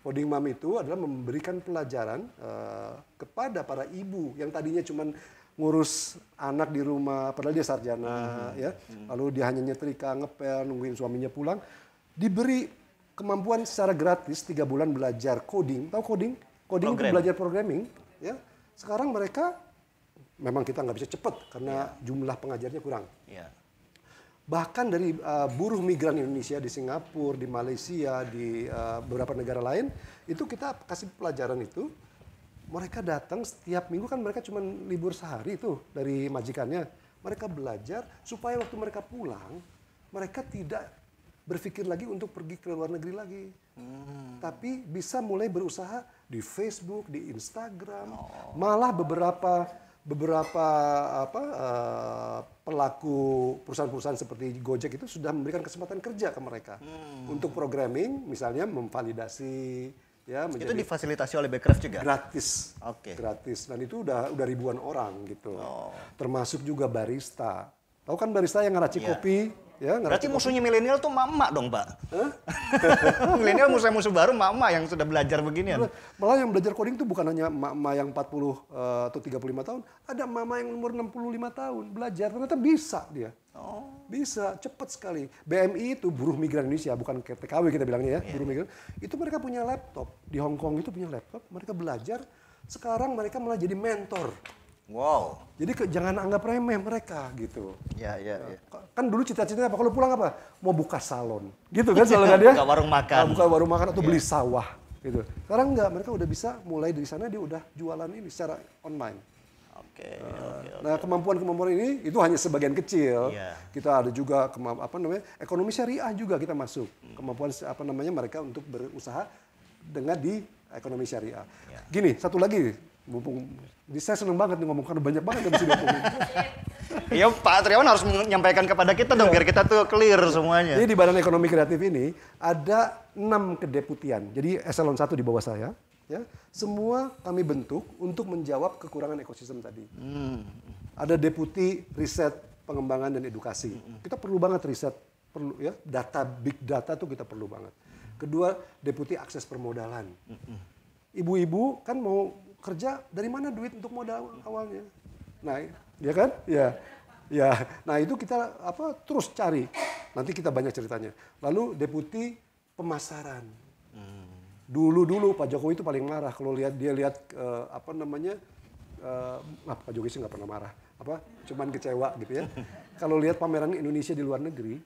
Coding Mam itu adalah memberikan pelajaran uh, kepada para ibu yang tadinya cuma ngurus anak di rumah, padahal dia sarjana, hmm. ya. Hmm. Lalu dia hanya nyetrika, ngepel, nungguin suaminya pulang. Diberi kemampuan secara gratis tiga bulan belajar coding. Tahu coding? Coding Program. itu belajar programming, ya. Sekarang mereka memang kita nggak bisa cepet karena yeah. jumlah pengajarnya kurang. Yeah bahkan dari uh, buruh migran Indonesia di Singapura, di Malaysia, di uh, beberapa negara lain, itu kita kasih pelajaran itu. Mereka datang setiap minggu kan mereka cuma libur sehari itu dari majikannya. Mereka belajar supaya waktu mereka pulang, mereka tidak berpikir lagi untuk pergi ke luar negeri lagi. Hmm. Tapi bisa mulai berusaha di Facebook, di Instagram, oh. malah beberapa beberapa apa uh, pelaku perusahaan-perusahaan seperti Gojek itu sudah memberikan kesempatan kerja ke mereka hmm. untuk programming misalnya memvalidasi ya menjadi itu difasilitasi oleh Backcraft juga gratis oke okay. gratis dan itu udah udah ribuan orang gitu oh. termasuk juga barista tahu kan barista yang ngeracik yeah. kopi Ya, Berarti musuhnya milenial tuh mama dong, Pak. Huh? milenial musuh-musuh baru mama yang sudah belajar begini Malah yang belajar coding tuh bukan hanya mama yang 40 uh, eh, atau 35 tahun, ada mama yang umur 65 tahun belajar ternyata bisa dia. Oh. Bisa, cepat sekali. BMI itu buruh migran Indonesia, bukan TKW kita bilangnya ya, yeah. buruh iya. migran. Itu mereka punya laptop. Di Hong Kong itu punya laptop, mereka belajar. Sekarang mereka malah jadi mentor Wow. Jadi ke, jangan anggap remeh mereka gitu. Iya, iya, iya. Kan dulu cita-citanya apa? Kalau pulang apa? Mau buka salon. Gitu kan ya, nggak kan dia? buka warung makan. Nah, buka warung makan atau yeah. beli sawah gitu. Sekarang enggak, mereka udah bisa mulai dari sana dia udah jualan ini secara online. Oke. Okay, nah, eh, okay, okay. nah kemampuan-kemampuan ini itu hanya sebagian kecil. Yeah. Kita ada juga apa namanya ekonomi syariah juga kita masuk hmm. kemampuan apa namanya mereka untuk berusaha dengan di ekonomi syariah. Yeah. Gini satu lagi mumpung ini saya seneng banget nih ngomong karena banyak banget yang bisa diomongin. Iya Pak Triawan harus menyampaikan kepada kita dong biar kita tuh clear semuanya. Jadi di Badan Ekonomi Kreatif ini ada enam kedeputian. Jadi eselon satu di bawah saya. Ya, semua kami bentuk untuk menjawab kekurangan ekosistem tadi. Hmm. Ada deputi riset pengembangan dan edukasi. Hmm. Kita perlu banget riset, perlu ya data big data tuh kita perlu banget. Kedua deputi akses permodalan. Hmm. ibu-ibu kan mau kerja dari mana duit untuk modal awalnya? Nah, ya kan? Ya. Ya. Nah, itu kita apa terus cari. Nanti kita banyak ceritanya. Lalu deputi pemasaran. Dulu-dulu Pak Jokowi itu paling marah kalau lihat dia lihat uh, apa namanya? Uh, Pak Jokowi sih nggak pernah marah. Apa? Cuman kecewa gitu ya. kalau lihat pameran Indonesia di luar negeri,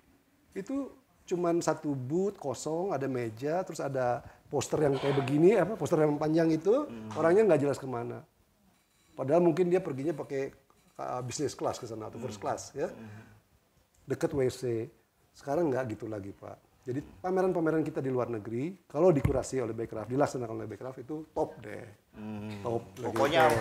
itu cuman satu booth kosong, ada meja, terus ada poster yang kayak begini, apa poster yang panjang itu, hmm. orangnya nggak jelas kemana. Padahal mungkin dia perginya pakai uh, bisnis kelas ke sana atau first hmm. class ya. Hmm. dekat WC. Sekarang nggak gitu lagi Pak. Jadi pameran-pameran kita di luar negeri, kalau dikurasi oleh Backcraft, dilaksanakan oleh Backcraft itu top deh. Hmm. Top. Pokoknya gitu.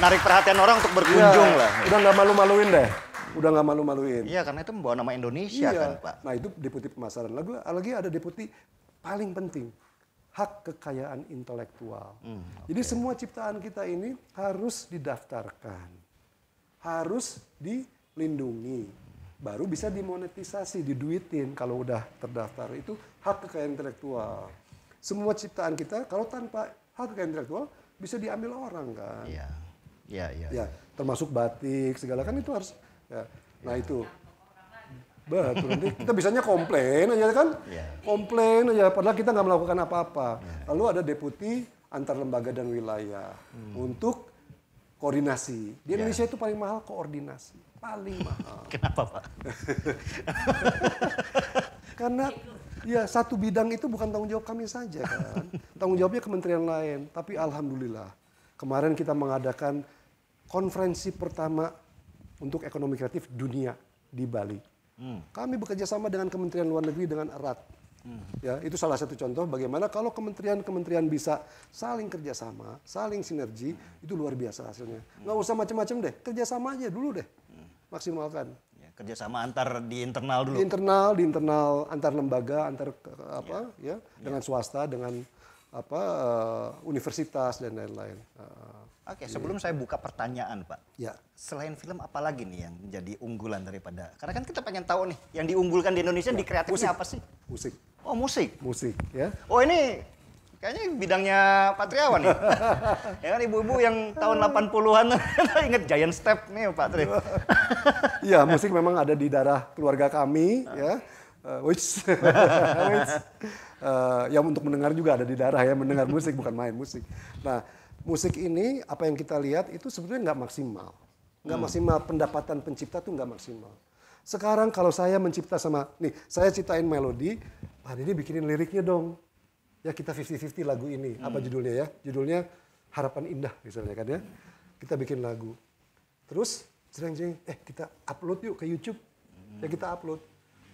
menarik perhatian orang untuk berkunjung ya, lah. Udah nggak malu-maluin deh udah nggak malu-maluin. Iya, karena itu membawa nama Indonesia iya. kan, Pak. Nah, itu deputi pemasaran. Lagi, lagi ada deputi paling penting, hak kekayaan intelektual. Hmm, okay. Jadi semua ciptaan kita ini harus didaftarkan, harus dilindungi, baru bisa dimonetisasi, diduitin kalau udah terdaftar. Itu hak kekayaan intelektual. Semua ciptaan kita kalau tanpa hak kekayaan intelektual bisa diambil orang kan. Iya. Iya, iya. Ya, termasuk batik segala kan itu harus ya. Nah, ya. itu Bah, kita bisanya komplain aja kan? Iya. Komplain aja, padahal kita nggak melakukan apa-apa. Lalu ada deputi antar lembaga dan wilayah hmm. untuk koordinasi. Di iya. Indonesia itu paling mahal koordinasi, paling mahal. Kenapa Pak? Karena ya satu bidang itu bukan tanggung jawab kami saja kan. tanggung jawabnya kementerian lain. Tapi alhamdulillah kemarin kita mengadakan konferensi pertama untuk ekonomi kreatif dunia di Bali Hmm. Kami bekerja sama dengan Kementerian Luar Negeri dengan erat. Hmm. Ya, itu salah satu contoh bagaimana kalau kementerian-kementerian bisa saling kerjasama, saling sinergi, hmm. itu luar biasa hasilnya. Hmm. Nggak usah macam-macam deh, kerjasama aja dulu deh, maksimalkan. Ya, kerjasama antar di internal dulu. Di internal, di internal antar lembaga, antar apa ya, ya, ya. dengan swasta, dengan apa uh, universitas dan lain-lain. Ah, ah. Oke, sebelum saya buka pertanyaan, Pak. Ya. Selain film apalagi nih yang menjadi unggulan daripada Karena kan kita pengen tahu nih yang diunggulkan di Indonesia ya. di kreatifnya apa sih? Musik. Oh, musik. Musik, ya. Oh, ini kayaknya bidangnya patriawan nih. ya kan ibu-ibu yang tahun 80-an inget Giant Step nih Pak Tri. Iya, musik memang ada di darah keluarga kami, ya. Uh, which, which uh, ya untuk mendengar juga ada di darah ya mendengar musik bukan main musik. Nah, musik ini apa yang kita lihat itu sebetulnya nggak maksimal. Nggak hmm. maksimal pendapatan pencipta tuh nggak maksimal. Sekarang kalau saya mencipta sama nih, saya ciptain melodi, hari ini bikinin liriknya dong. Ya kita 50-50 lagu ini. Hmm. Apa judulnya ya? Judulnya Harapan Indah misalnya kan ya. Kita bikin lagu. Terus jeng jeng eh kita upload yuk ke YouTube. Hmm. Ya kita upload.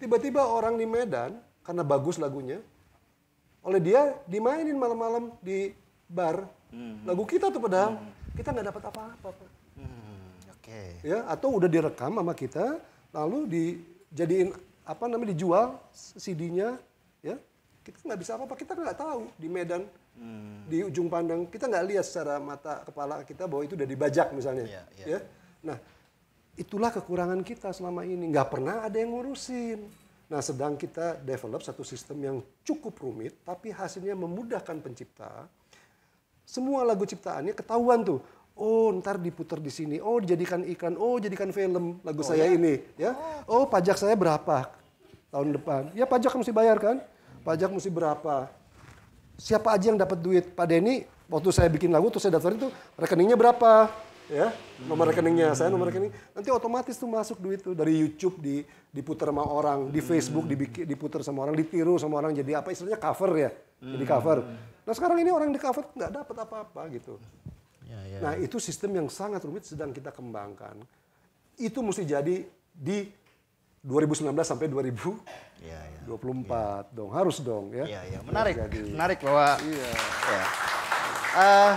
Tiba-tiba orang di Medan karena bagus lagunya, oleh dia dimainin malam-malam di bar Hmm. Lagu kita tuh padahal hmm. kita nggak dapat apa-apa. Hmm. Oke. Okay. Ya atau udah direkam sama kita lalu dijadiin apa namanya dijual CD-nya ya kita nggak bisa apa-apa kita nggak tahu di Medan hmm. di ujung pandang kita nggak lihat secara mata kepala kita bahwa itu udah dibajak misalnya yeah, yeah. ya nah itulah kekurangan kita selama ini nggak pernah ada yang ngurusin nah sedang kita develop satu sistem yang cukup rumit tapi hasilnya memudahkan pencipta semua lagu ciptaannya ketahuan tuh. Oh, ntar diputar di sini. Oh, dijadikan iklan. Oh, jadikan film lagu oh, saya ya? ini, ya. Oh. oh. pajak saya berapa tahun depan? Ya pajak mesti bayar kan? Pajak mesti berapa? Siapa aja yang dapat duit? Pak Denny, waktu saya bikin lagu tuh saya daftar itu rekeningnya berapa? ya nomor rekeningnya hmm. saya nomor hmm. rekening nanti otomatis tuh masuk duit tuh dari YouTube di diputar sama orang di hmm. Facebook dibikin diputar sama orang ditiru sama orang jadi apa istilahnya cover ya jadi hmm. cover Nah sekarang ini orang di cover nggak dapat apa-apa gitu. Ya, ya. Nah ya. itu sistem yang sangat rumit sedang kita kembangkan. Itu mesti jadi di 2019 sampai 2024 ya, ya. ya. dong harus dong ya. Ya, ya. Menarik, jadi, menarik bahwa. Iya. ya. Ya. Uh,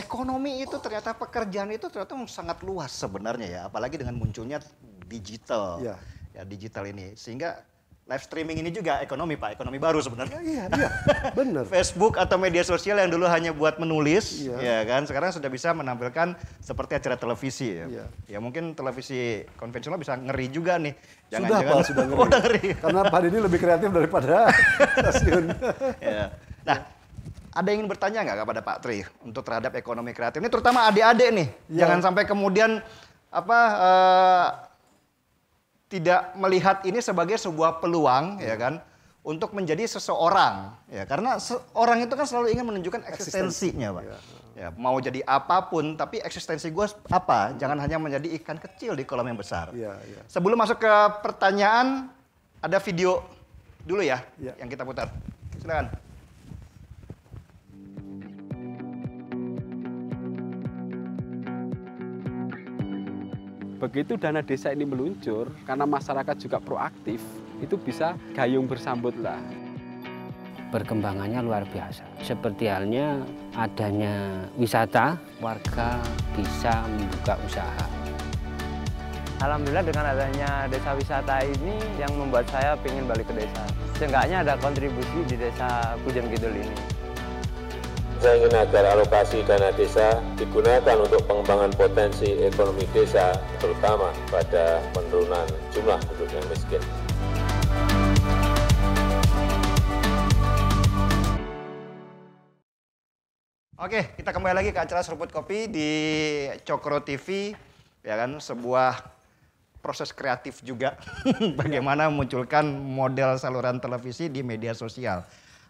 ekonomi itu ternyata pekerjaan itu ternyata sangat luas sebenarnya ya, apalagi dengan munculnya digital. Ya. ya digital ini sehingga live streaming ini juga ekonomi pak, ekonomi baru sebenarnya. Iya, iya, benar. Facebook atau media sosial yang dulu hanya buat menulis, iya. ya kan, sekarang sudah bisa menampilkan seperti acara televisi. Ya, iya. ya mungkin televisi konvensional bisa ngeri juga nih. Jangan, sudah jangan, pak, sudah ngeri. Oh, ngeri. Karena Pak ini lebih kreatif daripada stasiun. ya. Nah, ada yang ingin bertanya nggak kepada Pak Tri untuk terhadap ekonomi kreatif ini, terutama adik-adik nih, ya. jangan sampai kemudian apa uh, tidak melihat ini sebagai sebuah peluang ya iya. kan untuk menjadi seseorang ya karena orang itu kan selalu ingin menunjukkan eksistensinya pak ya. ya mau jadi apapun tapi eksistensi gue apa jangan hanya menjadi ikan kecil di kolam yang besar ya, ya. sebelum masuk ke pertanyaan ada video dulu ya, ya. yang kita putar silakan Begitu dana desa ini meluncur, karena masyarakat juga proaktif, itu bisa gayung bersambut lah. Perkembangannya luar biasa. Seperti halnya adanya wisata, warga bisa membuka usaha. Alhamdulillah dengan adanya desa wisata ini yang membuat saya ingin balik ke desa. Seenggaknya ada kontribusi di desa Pujan Kidul ini. Saya ingin agar alokasi dana desa digunakan untuk pengembangan potensi ekonomi desa, terutama pada penurunan jumlah penduduk yang miskin. Oke, kita kembali lagi ke acara Seruput Kopi di Cokro TV, ya kan, sebuah proses kreatif juga bagaimana munculkan model saluran televisi di media sosial.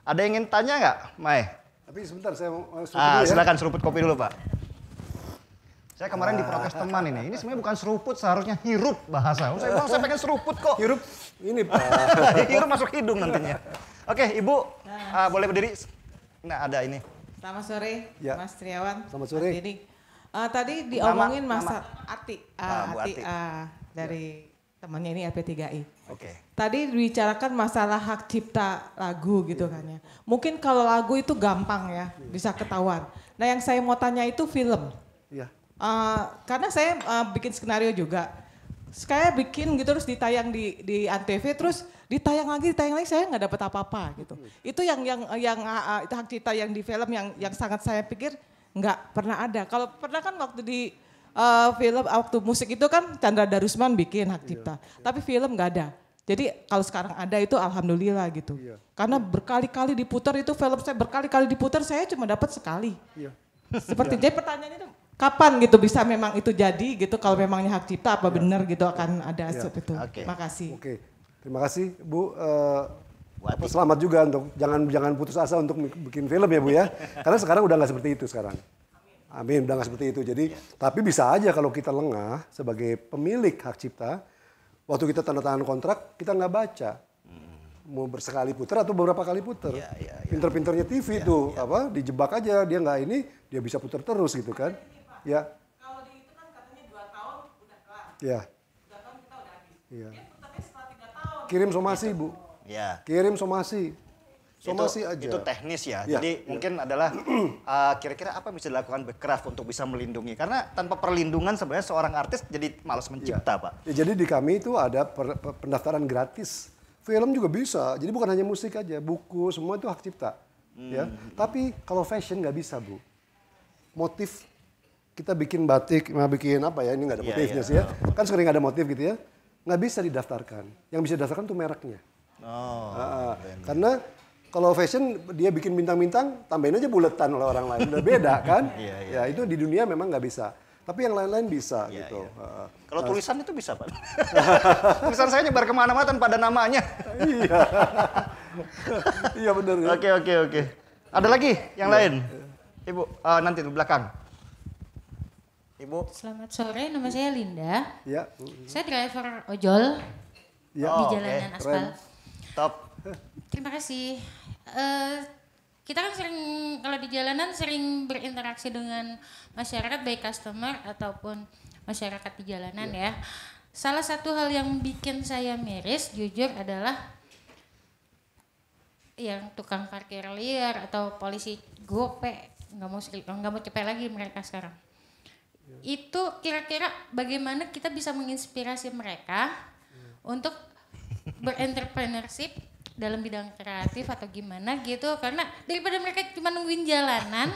Ada yang ingin tanya nggak, Mai? Tapi sebentar saya mau seruput ah, dulu ya. silakan seruput kopi dulu, Pak. Saya kemarin ah. diprotes teman ini. Ini sebenarnya bukan seruput, seharusnya hirup bahasa. Oh, saya mau saya pengen seruput kok. Hirup ini, Pak. hirup masuk hidung nantinya. Oke, Ibu, nah. uh, boleh berdiri. Nah, ada ini. Selamat sore, ya. Mas Triawan. Selamat sore. ini Uh, ah, tadi diomongin Mas Ati, uh, Ati, Ati. Uh, dari ya. temannya ini LP3I. Oke. Okay. Tadi dibicarakan masalah hak cipta lagu gitu iya. kan ya. Mungkin kalau lagu itu gampang ya, iya. bisa ketahuan. Nah yang saya mau tanya itu film. Iya. Uh, karena saya uh, bikin skenario juga. Saya bikin gitu terus ditayang di di Antv terus ditayang lagi ditayang lagi saya nggak dapat apa-apa gitu. Iya. Itu yang yang yang uh, hak cipta yang di film yang yang sangat saya pikir nggak pernah ada. Kalau pernah kan waktu di uh, film waktu musik itu kan Chandra Darusman bikin hak iya, cipta. yeah. Tapi film nggak ada. Jadi kalau sekarang ada itu alhamdulillah gitu. Yeah. Karena berkali-kali diputar itu film saya berkali-kali diputar saya cuma dapat sekali. Yeah. Seperti iya. jadi pertanyaannya itu kapan gitu bisa memang itu jadi gitu kalau memangnya hak cipta apa yeah. benar gitu akan iya. ada seperti itu. Okay. kasih. Oke. Okay. Terima kasih Bu uh, Selamat juga untuk jangan jangan putus asa untuk bikin film ya Bu ya. Karena sekarang udah nggak seperti itu sekarang. Amin, udah nggak seperti itu. Jadi, ya. tapi bisa aja kalau kita lengah sebagai pemilik hak cipta, waktu kita tanda tangan kontrak kita nggak baca, hmm. mau bersekali putar atau beberapa kali putar. Ya, ya, ya. Pinter-pinternya TV ya, tuh ya. apa, dijebak aja dia nggak ini, dia bisa putar terus gitu kan? Ini, ya. Kalau di itu kan katanya dua tahun udah kelar. Ya. Dua tahun kita udah habis. Ya. Dia setelah tiga tahun. Kirim somasi bu. Ya. Kirim somasi Somasi itu, aja. Itu teknis ya. ya Jadi ya. mungkin adalah uh, kira-kira apa yang bisa dilakukan Bekraf untuk bisa melindungi? Karena tanpa perlindungan sebenarnya seorang artis jadi malas mencipta, ya. Pak. Ya, jadi di kami itu ada per, per, pendaftaran gratis. Film juga bisa. Jadi bukan hanya musik aja, buku semua itu hak cipta. Hmm. Ya. Tapi kalau fashion nggak bisa, Bu. Motif kita bikin batik, mau nah, bikin apa ya? Ini nggak ada iya, motifnya ya, sih ya. Kan sering ada motif gitu ya. Nggak bisa didaftarkan. Yang bisa didaftarkan tuh mereknya. Oh, uh, karena kalau fashion dia bikin bintang-bintang, tambahin aja buletan oleh orang lain. Udah beda kan? Iya, iya. Ya, iya. itu di dunia memang nggak bisa. Tapi yang lain-lain bisa yeah, gitu. uh, Kalau uh, tulisan itu bisa, Pak. tulisan saya nyebar kemana-mana tanpa ada namanya. iya. iya benar. Kan? Oke, okay, oke, okay, oke. Okay. Ada lagi yang yeah. lain? Ibu, uh, nanti di belakang. Ibu. Selamat sore, nama saya Linda. Ya. Saya driver ojol yeah. di oh, jalanan okay. aspal. Top. Terima kasih. Eh, kita kan sering kalau di jalanan sering berinteraksi dengan masyarakat baik customer ataupun masyarakat di jalanan yeah. ya. Salah satu hal yang bikin saya miris jujur adalah yang tukang parkir liar atau polisi gope nggak mau nggak mau cepet lagi mereka sekarang. Yeah. Itu kira-kira bagaimana kita bisa menginspirasi mereka yeah. untuk berentrepreneurship? dalam bidang kreatif atau gimana gitu karena daripada mereka cuma nungguin jalanan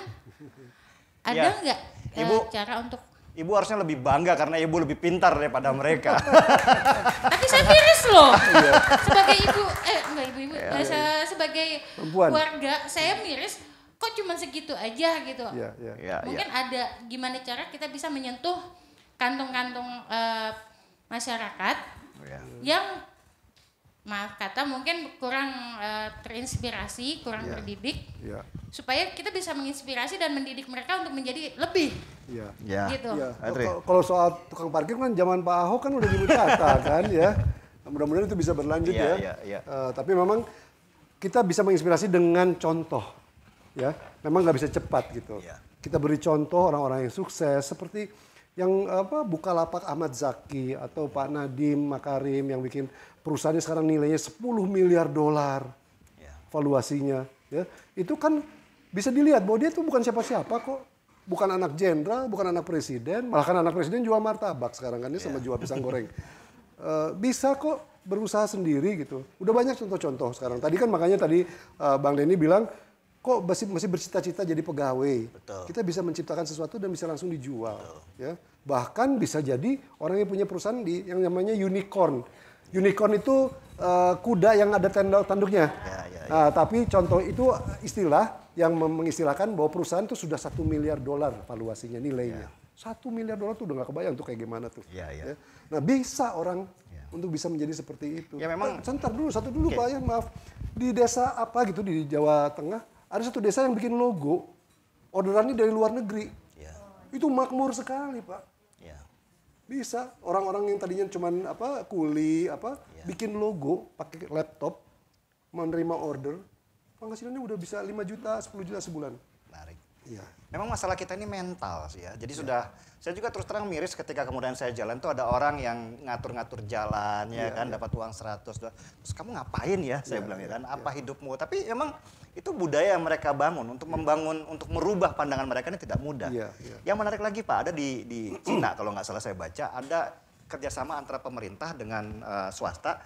ada ya. nggak ya. uh, cara untuk Ibu harusnya lebih bangga karena ibu lebih pintar daripada mereka. Tapi saya miris loh. Iya. sebagai ibu, eh enggak ibu-ibu, ya, ya. sebagai Perempuan. warga saya miris kok cuma segitu aja gitu. Ya, ya. Ya, Mungkin ya. ada gimana cara kita bisa menyentuh kantong-kantong uh, masyarakat ya. yang maaf kata mungkin kurang uh, terinspirasi, kurang yeah. terdidik, yeah. supaya kita bisa menginspirasi dan mendidik mereka untuk menjadi lebih. Iya. Yeah. Yeah. Gitu. Yeah. Iya, kalau soal tukang parkir kan zaman Pak Ahok kan udah dibuka kan ya. Mudah-mudahan itu bisa berlanjut yeah, ya. Yeah, yeah. Uh, tapi memang kita bisa menginspirasi dengan contoh, ya. Memang nggak bisa cepat gitu. Yeah. Kita beri contoh orang-orang yang sukses seperti yang apa lapak Ahmad Zaki atau Pak Nadiem Makarim yang bikin perusahaannya sekarang nilainya 10 miliar dolar yeah. valuasinya ya itu kan bisa dilihat bahwa dia tuh bukan siapa-siapa kok bukan anak jenderal bukan anak presiden malah kan anak presiden jual martabak sekarang kan dia sama ya. jual pisang goreng uh, bisa kok berusaha sendiri gitu udah banyak contoh-contoh sekarang tadi kan makanya tadi uh, Bang Denny bilang kok masih masih bercita-cita jadi pegawai. Betul. Kita bisa menciptakan sesuatu dan bisa langsung dijual, Betul. ya. Bahkan bisa jadi orang yang punya perusahaan di yang namanya unicorn. Unicorn itu uh, kuda yang ada tanduk tanduknya. Ya, ya, ya. Nah, tapi contoh itu istilah yang mengistilahkan bahwa perusahaan itu sudah satu miliar dolar valuasinya nilainya. Ya. Satu ya. miliar dolar tuh udah gak kebayang tuh kayak gimana tuh. Ya, ya. Ya. Nah bisa orang ya. untuk bisa menjadi seperti itu. Ya memang. Nah, sebentar dulu, satu dulu okay. Pak ya maaf. Di desa apa gitu di Jawa Tengah ada satu desa yang bikin logo, orderannya dari luar negeri. Yeah. Itu makmur sekali, Pak. Yeah. Bisa orang-orang yang tadinya cuman apa kuli apa yeah. bikin logo pakai laptop menerima order penghasilannya udah bisa 5 juta 10 juta sebulan menarik Iya. Memang masalah kita ini mental sih ya. Jadi ya. sudah saya juga terus terang miris ketika kemudian saya jalan tuh ada orang yang ngatur-ngatur jalan ya, ya kan ya. dapat uang 100. Terus kamu ngapain ya? Saya ya, bilang ya iya, kan apa iya. hidupmu? Tapi emang itu budaya yang mereka bangun untuk membangun untuk merubah pandangan mereka ini tidak mudah. Yeah, yeah. Yang menarik lagi Pak ada di di Cina kalau nggak salah saya baca ada kerjasama antara pemerintah dengan uh, swasta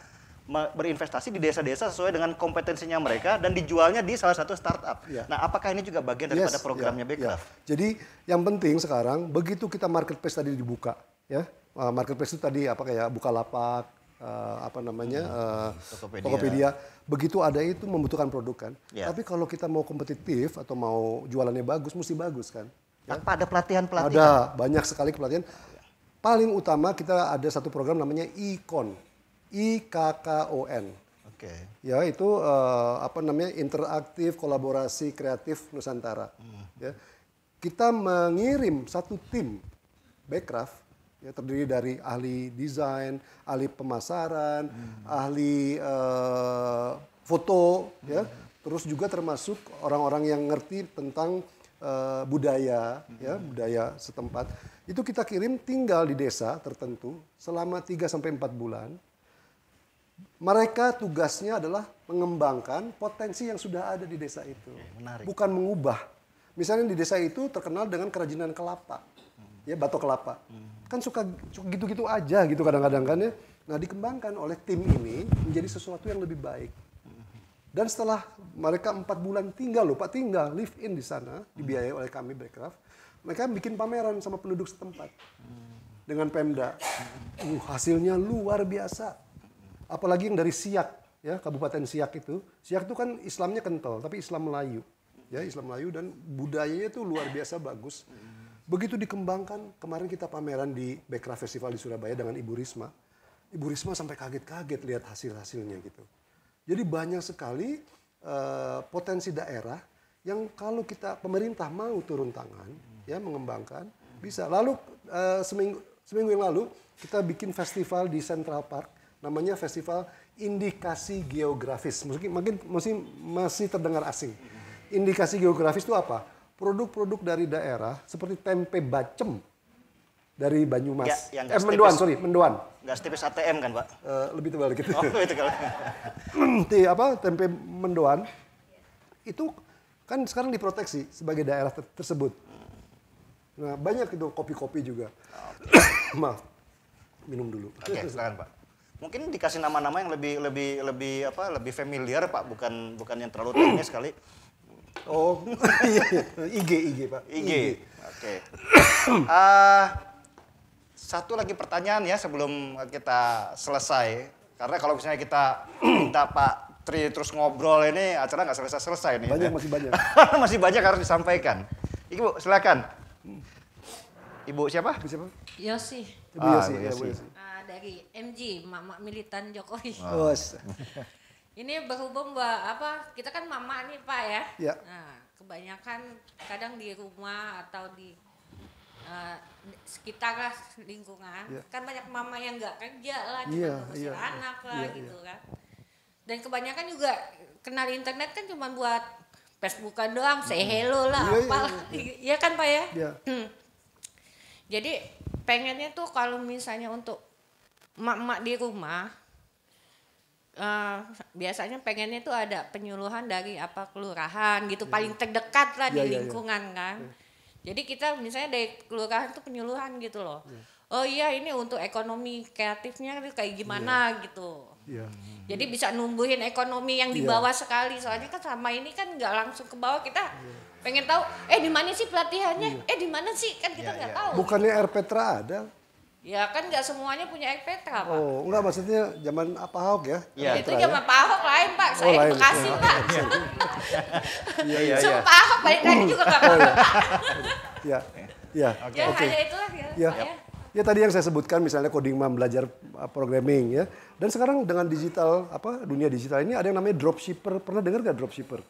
berinvestasi di desa-desa sesuai dengan kompetensinya mereka dan dijualnya di salah satu startup. Ya. Nah, apakah ini juga bagian daripada yes, iya, programnya ya, Ya. Jadi yang penting sekarang begitu kita marketplace tadi dibuka, ya eh, marketplace itu tadi apa kayak Bukalapak, uh, apa namanya uh, Tokopedia. Tokopedia begitu ada itu membutuhkan produk kan. Yeah. Tapi kalau kita mau kompetitif atau mau jualannya bagus mesti bagus kan. Ya? apa ada pelatihan pelatihan. Ada banyak sekali pelatihan. Paling utama kita ada satu program namanya ikon, I e K K O N. Oke. Okay. Ya itu uh, apa namanya interaktif kolaborasi kreatif Nusantara. Hmm. Ya kita mengirim satu tim backcraft ya terdiri dari ahli desain, ahli pemasaran, hmm. ahli uh, foto, hmm. ya, terus juga termasuk orang-orang yang ngerti tentang uh, budaya, hmm. ya, budaya setempat. Itu kita kirim tinggal di desa tertentu selama 3 sampai empat bulan. Mereka tugasnya adalah mengembangkan potensi yang sudah ada di desa itu. Menarik. Bukan mengubah. Misalnya di desa itu terkenal dengan kerajinan kelapa. Hmm. Ya, batok kelapa. Hmm kan suka gitu-gitu aja gitu kadang-kadang kan ya. Nah dikembangkan oleh tim ini menjadi sesuatu yang lebih baik. Dan setelah mereka empat bulan tinggal lupa tinggal live in di sana, dibiayai oleh kami Backcraft, mereka bikin pameran sama penduduk setempat dengan Pemda. Uh, hasilnya luar biasa. Apalagi yang dari Siak, ya Kabupaten Siak itu. Siak itu kan Islamnya kental, tapi Islam Melayu, ya Islam Melayu dan budayanya itu luar biasa bagus. Begitu dikembangkan, kemarin kita pameran di Bekra Festival di Surabaya dengan Ibu Risma. Ibu Risma sampai kaget-kaget lihat hasil-hasilnya gitu. Jadi banyak sekali uh, potensi daerah yang kalau kita pemerintah mau turun tangan ya mengembangkan bisa. Lalu uh, seminggu seminggu yang lalu kita bikin festival di Central Park namanya Festival Indikasi Geografis. Mungkin mungkin masih masih terdengar asing. Indikasi geografis itu apa? produk-produk dari daerah seperti tempe bacem dari Banyumas. Ya, yang eh, Mendoan, sorry, Mendoan. Gak setipis ATM kan, Pak? Uh, lebih tebal gitu. Oh, lebih hmm, apa tempe Mendoan itu kan sekarang diproteksi sebagai daerah ter tersebut. Nah, banyak itu kopi-kopi juga. Okay. Maaf. Minum dulu. Oke, okay, silakan, Pak. Mungkin dikasih nama-nama yang lebih lebih lebih apa? lebih familiar, Pak, bukan bukan yang terlalu teknis sekali. Oh, IG, IG Pak. IG. IG. Oke. Okay. uh, ah, satu lagi pertanyaan ya sebelum kita selesai. Karena kalau misalnya kita minta Pak Tri terus ngobrol ini acara nggak selesai-selesai nih. Banyak, ya. masih banyak. masih banyak harus disampaikan. Ibu, silakan. Ibu siapa? Ibu siapa? Yosi. Ibu Yosi. Ah, Ibu ya, Yosi. Yosi. Uh, dari MG, Mak Militan Jokowi. Oh. Ini berhubung bahwa apa kita kan mama nih pak ya. ya. Nah, kebanyakan kadang di rumah atau di uh, sekitar lah lingkungan ya. kan banyak mama yang nggak kerja lah, cuma iya, ngurusin ya, iya. anak ya, lah ya, gitu ya. kan. Dan kebanyakan juga kenal internet kan cuma buat Facebookan doang, say hello lah, iya, ya, apa ya, ya. ya kan pak ya. ya. Jadi pengennya tuh kalau misalnya untuk emak-emak di rumah uh, biasanya pengennya tuh ada penyuluhan dari apa kelurahan gitu yeah. paling iya. terdekat lah yeah, di iya, iya, lingkungan yeah. kan. Yeah. Jadi kita misalnya dari kelurahan tuh penyuluhan gitu loh. Yeah. Oh iya ini untuk ekonomi kreatifnya kayak gimana yeah. gitu. Yeah. Jadi bisa numbuhin ekonomi yang di bawah yeah. sekali. Soalnya kan sama ini kan nggak langsung ke bawah kita yeah. pengen tahu eh di mana sih pelatihannya? Yeah. Eh di mana sih? Kan kita nggak yeah, yeah. tahu. Bukannya RP ada? Ya kan nggak semuanya punya ekpeta Pak. Oh, enggak maksudnya zaman apa Ahok ya? Iya. Itu zaman ya. Pak Ahok lain Pak, oh, saya oh, lain. Bekasi iya. Pak. Iya, iya, iya. Pak Ahok balik lagi juga nggak oh, iya. apa-apa. Iya, iya. Oke. Ya hanya itulah ya. Iya. Ya. ya tadi yang saya sebutkan misalnya coding mom belajar uh, programming ya. Dan sekarang dengan digital apa dunia digital ini ada yang namanya dropshipper. Pernah dengar nggak dropshipper?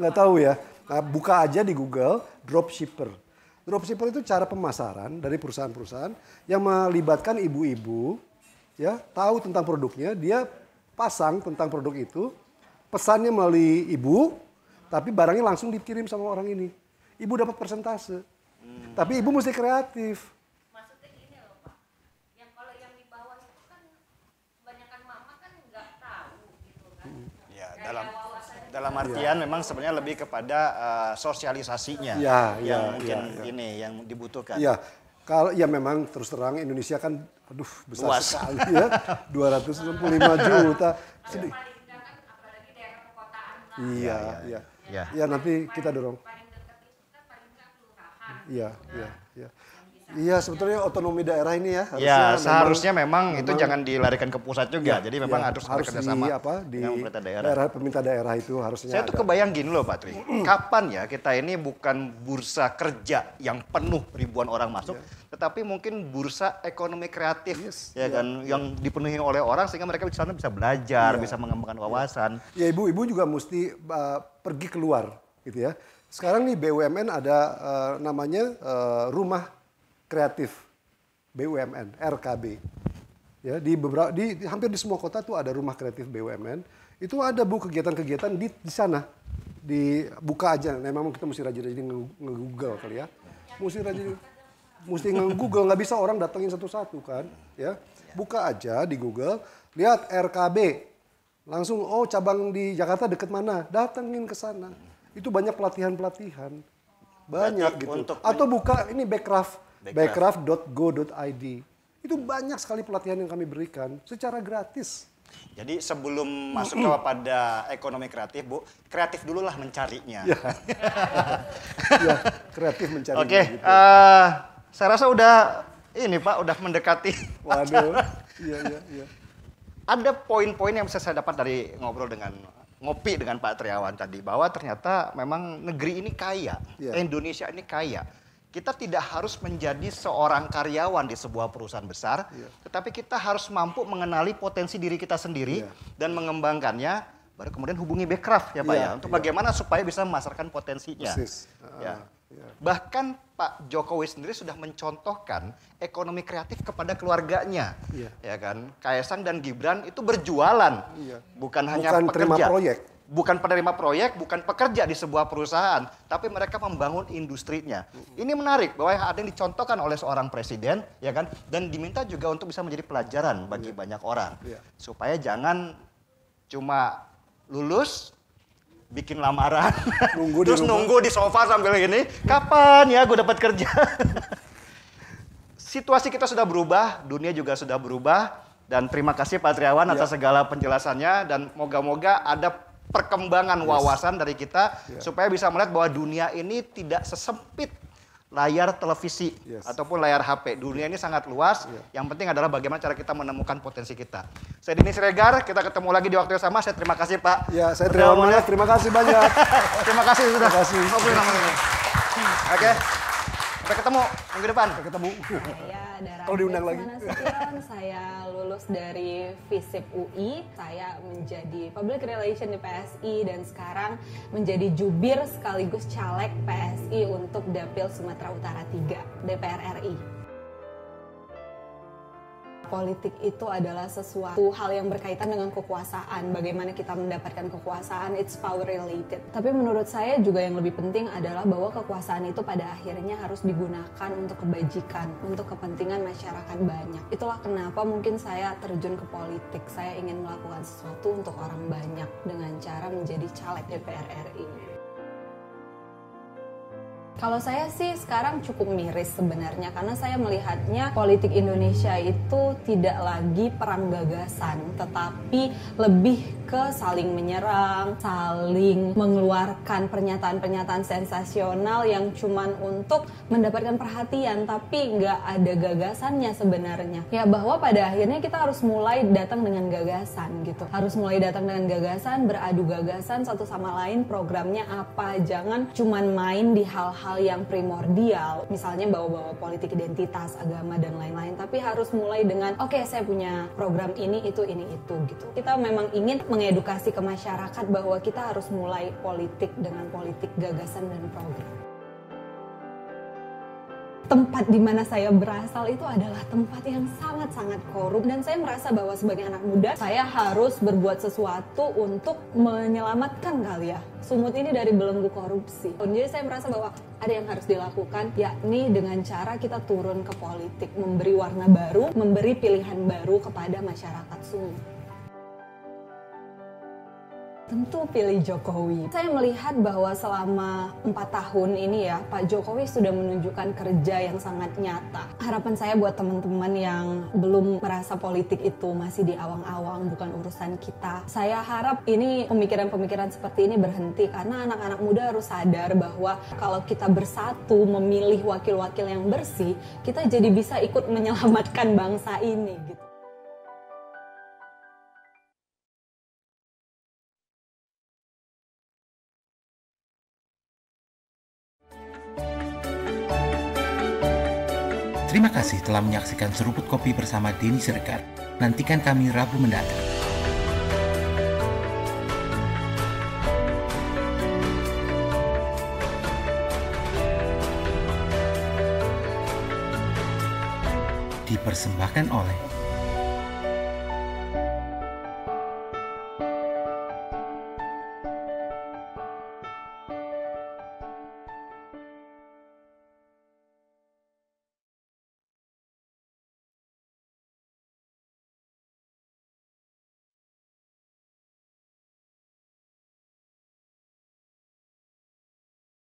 Nggak tahu ya. Nah, buka aja di Google dropshipper Dropshipper itu cara pemasaran dari perusahaan-perusahaan yang melibatkan ibu-ibu ya, tahu tentang produknya, dia pasang tentang produk itu, pesannya melalui ibu, tapi barangnya langsung dikirim sama orang ini. Ibu dapat persentase. Hmm. Tapi ibu mesti kreatif. dalam iya. artian ya. memang sebenarnya lebih kepada uh, sosialisasinya ya, yang ya, mungkin ya, ya. ini yang dibutuhkan. Ya, kalau ya memang terus terang Indonesia kan aduh besar Luas. sekali ya 265 juta. Sedih. Kan, iya, iya. Ya. ya nanti kita dorong. Kan iya, iya, iya. Iya, sebetulnya otonomi daerah ini ya. Harusnya ya, seharusnya memang, memang itu jangan dilarikan ke pusat juga. Ya, Jadi ya, memang ya, harus, harus sama di, apa, di pemerintah daerah. daerah. Pemerintah daerah itu harusnya Saya ada. tuh kebayang gini loh Pak Tri, kapan ya kita ini bukan bursa kerja yang penuh ribuan orang masuk, ya. tetapi mungkin bursa ekonomi kreatif yes, ya, ya kan ya. yang dipenuhi oleh orang sehingga mereka di sana bisa belajar, ya. bisa mengembangkan ya. wawasan. Ya ibu-ibu juga mesti uh, pergi keluar gitu ya. Sekarang nih BUMN ada uh, namanya uh, rumah kreatif BUMN, RKB. Ya, di beberapa di hampir di semua kota tuh ada rumah kreatif BUMN. Itu ada Bu kegiatan-kegiatan di, di sana. Di buka aja. Nah, memang kita mesti rajin-rajin nge-google kali ya. Mesti rajin mesti nge-google nggak bisa orang datengin satu-satu kan, ya. Buka aja di Google, lihat RKB. Langsung oh cabang di Jakarta deket mana? Datengin ke sana. Itu banyak pelatihan-pelatihan. Banyak Berarti gitu. Atau buka ini backcraft backcraft.go.id. Itu banyak sekali pelatihan yang kami berikan secara gratis. Jadi sebelum masuk pada ekonomi kreatif, Bu, kreatif dulu lah mencarinya. Ya, ya kreatif mencari. Oke, okay. Gitu. uh, eh, saya rasa udah ini Pak, udah mendekati. Waduh, iya iya iya. Ada poin-poin yang bisa saya dapat dari ngobrol dengan ngopi dengan Pak Triawan tadi bahwa ternyata memang negeri ini kaya, ya. Indonesia ini kaya kita tidak harus menjadi seorang karyawan di sebuah perusahaan besar, yeah. tetapi kita harus mampu mengenali potensi diri kita sendiri yeah. dan mengembangkannya. Baru kemudian hubungi Backcraft ya Pak yeah, ya, untuk yeah. bagaimana supaya bisa memasarkan potensinya. Uh, ya. Yeah. Bahkan Pak Jokowi sendiri sudah mencontohkan ekonomi kreatif kepada keluarganya, yeah. ya kan. Kaisang dan Gibran itu berjualan, yeah. bukan, bukan hanya pekerja. terima proyek bukan penerima proyek, bukan pekerja di sebuah perusahaan, tapi mereka membangun industrinya. Ini menarik bahwa ada yang dicontohkan oleh seorang presiden, ya kan? Dan diminta juga untuk bisa menjadi pelajaran bagi yeah. banyak orang, yeah. supaya jangan cuma lulus bikin lamaran, nunggu terus di nunggu di sofa sambil gini, kapan ya gue dapat kerja? Situasi kita sudah berubah, dunia juga sudah berubah, dan terima kasih Pak Triawan ya. atas segala penjelasannya dan moga-moga ada perkembangan yes. wawasan dari kita yeah. supaya bisa melihat bahwa dunia ini tidak sesempit layar televisi yes. ataupun layar HP. Dunia ini sangat luas. Yeah. Yang penting adalah bagaimana cara kita menemukan potensi kita. Saya Dini Siregar, kita ketemu lagi di waktu yang sama. Saya terima kasih Pak. Ya, saya terima kasih. banyak. Terima kasih banyak. terima kasih sudah. Terima kasih. Oke. Okay. Sampai ketemu minggu depan. Kita ketemu. Iya dari Kalau diundang lagi. saya lulus dari FISIP UI, saya menjadi public relation di PSI dan sekarang menjadi jubir sekaligus caleg PSI untuk Dapil Sumatera Utara 3 DPR RI politik itu adalah sesuatu hal yang berkaitan dengan kekuasaan, bagaimana kita mendapatkan kekuasaan, it's power related. Tapi menurut saya juga yang lebih penting adalah bahwa kekuasaan itu pada akhirnya harus digunakan untuk kebajikan, untuk kepentingan masyarakat banyak. Itulah kenapa mungkin saya terjun ke politik, saya ingin melakukan sesuatu untuk orang banyak dengan cara menjadi caleg DPR RI. Kalau saya sih sekarang cukup miris sebenarnya karena saya melihatnya politik Indonesia itu tidak lagi perang gagasan tetapi lebih ke saling menyerang, saling mengeluarkan pernyataan-pernyataan sensasional yang cuman untuk mendapatkan perhatian tapi nggak ada gagasannya sebenarnya. Ya bahwa pada akhirnya kita harus mulai datang dengan gagasan gitu. Harus mulai datang dengan gagasan, beradu gagasan satu sama lain programnya apa. Jangan cuman main di hal-hal hal yang primordial, misalnya bawa-bawa politik identitas, agama dan lain-lain, tapi harus mulai dengan oke okay, saya punya program ini itu ini itu gitu. Kita memang ingin mengedukasi ke masyarakat bahwa kita harus mulai politik dengan politik gagasan dan program tempat di mana saya berasal itu adalah tempat yang sangat-sangat korup dan saya merasa bahwa sebagai anak muda saya harus berbuat sesuatu untuk menyelamatkan kali ya sumut ini dari belenggu korupsi. Jadi saya merasa bahwa ada yang harus dilakukan yakni dengan cara kita turun ke politik, memberi warna baru, memberi pilihan baru kepada masyarakat sumut. Tentu pilih Jokowi. Saya melihat bahwa selama 4 tahun ini ya, Pak Jokowi sudah menunjukkan kerja yang sangat nyata. Harapan saya buat teman-teman yang belum merasa politik itu masih di awang-awang, bukan urusan kita. Saya harap ini pemikiran-pemikiran seperti ini berhenti karena anak-anak muda harus sadar bahwa kalau kita bersatu memilih wakil-wakil yang bersih, kita jadi bisa ikut menyelamatkan bangsa ini gitu. kasih telah menyaksikan seruput kopi bersama Denny Siregar. Nantikan kami Rabu mendatang. dipersembahkan oleh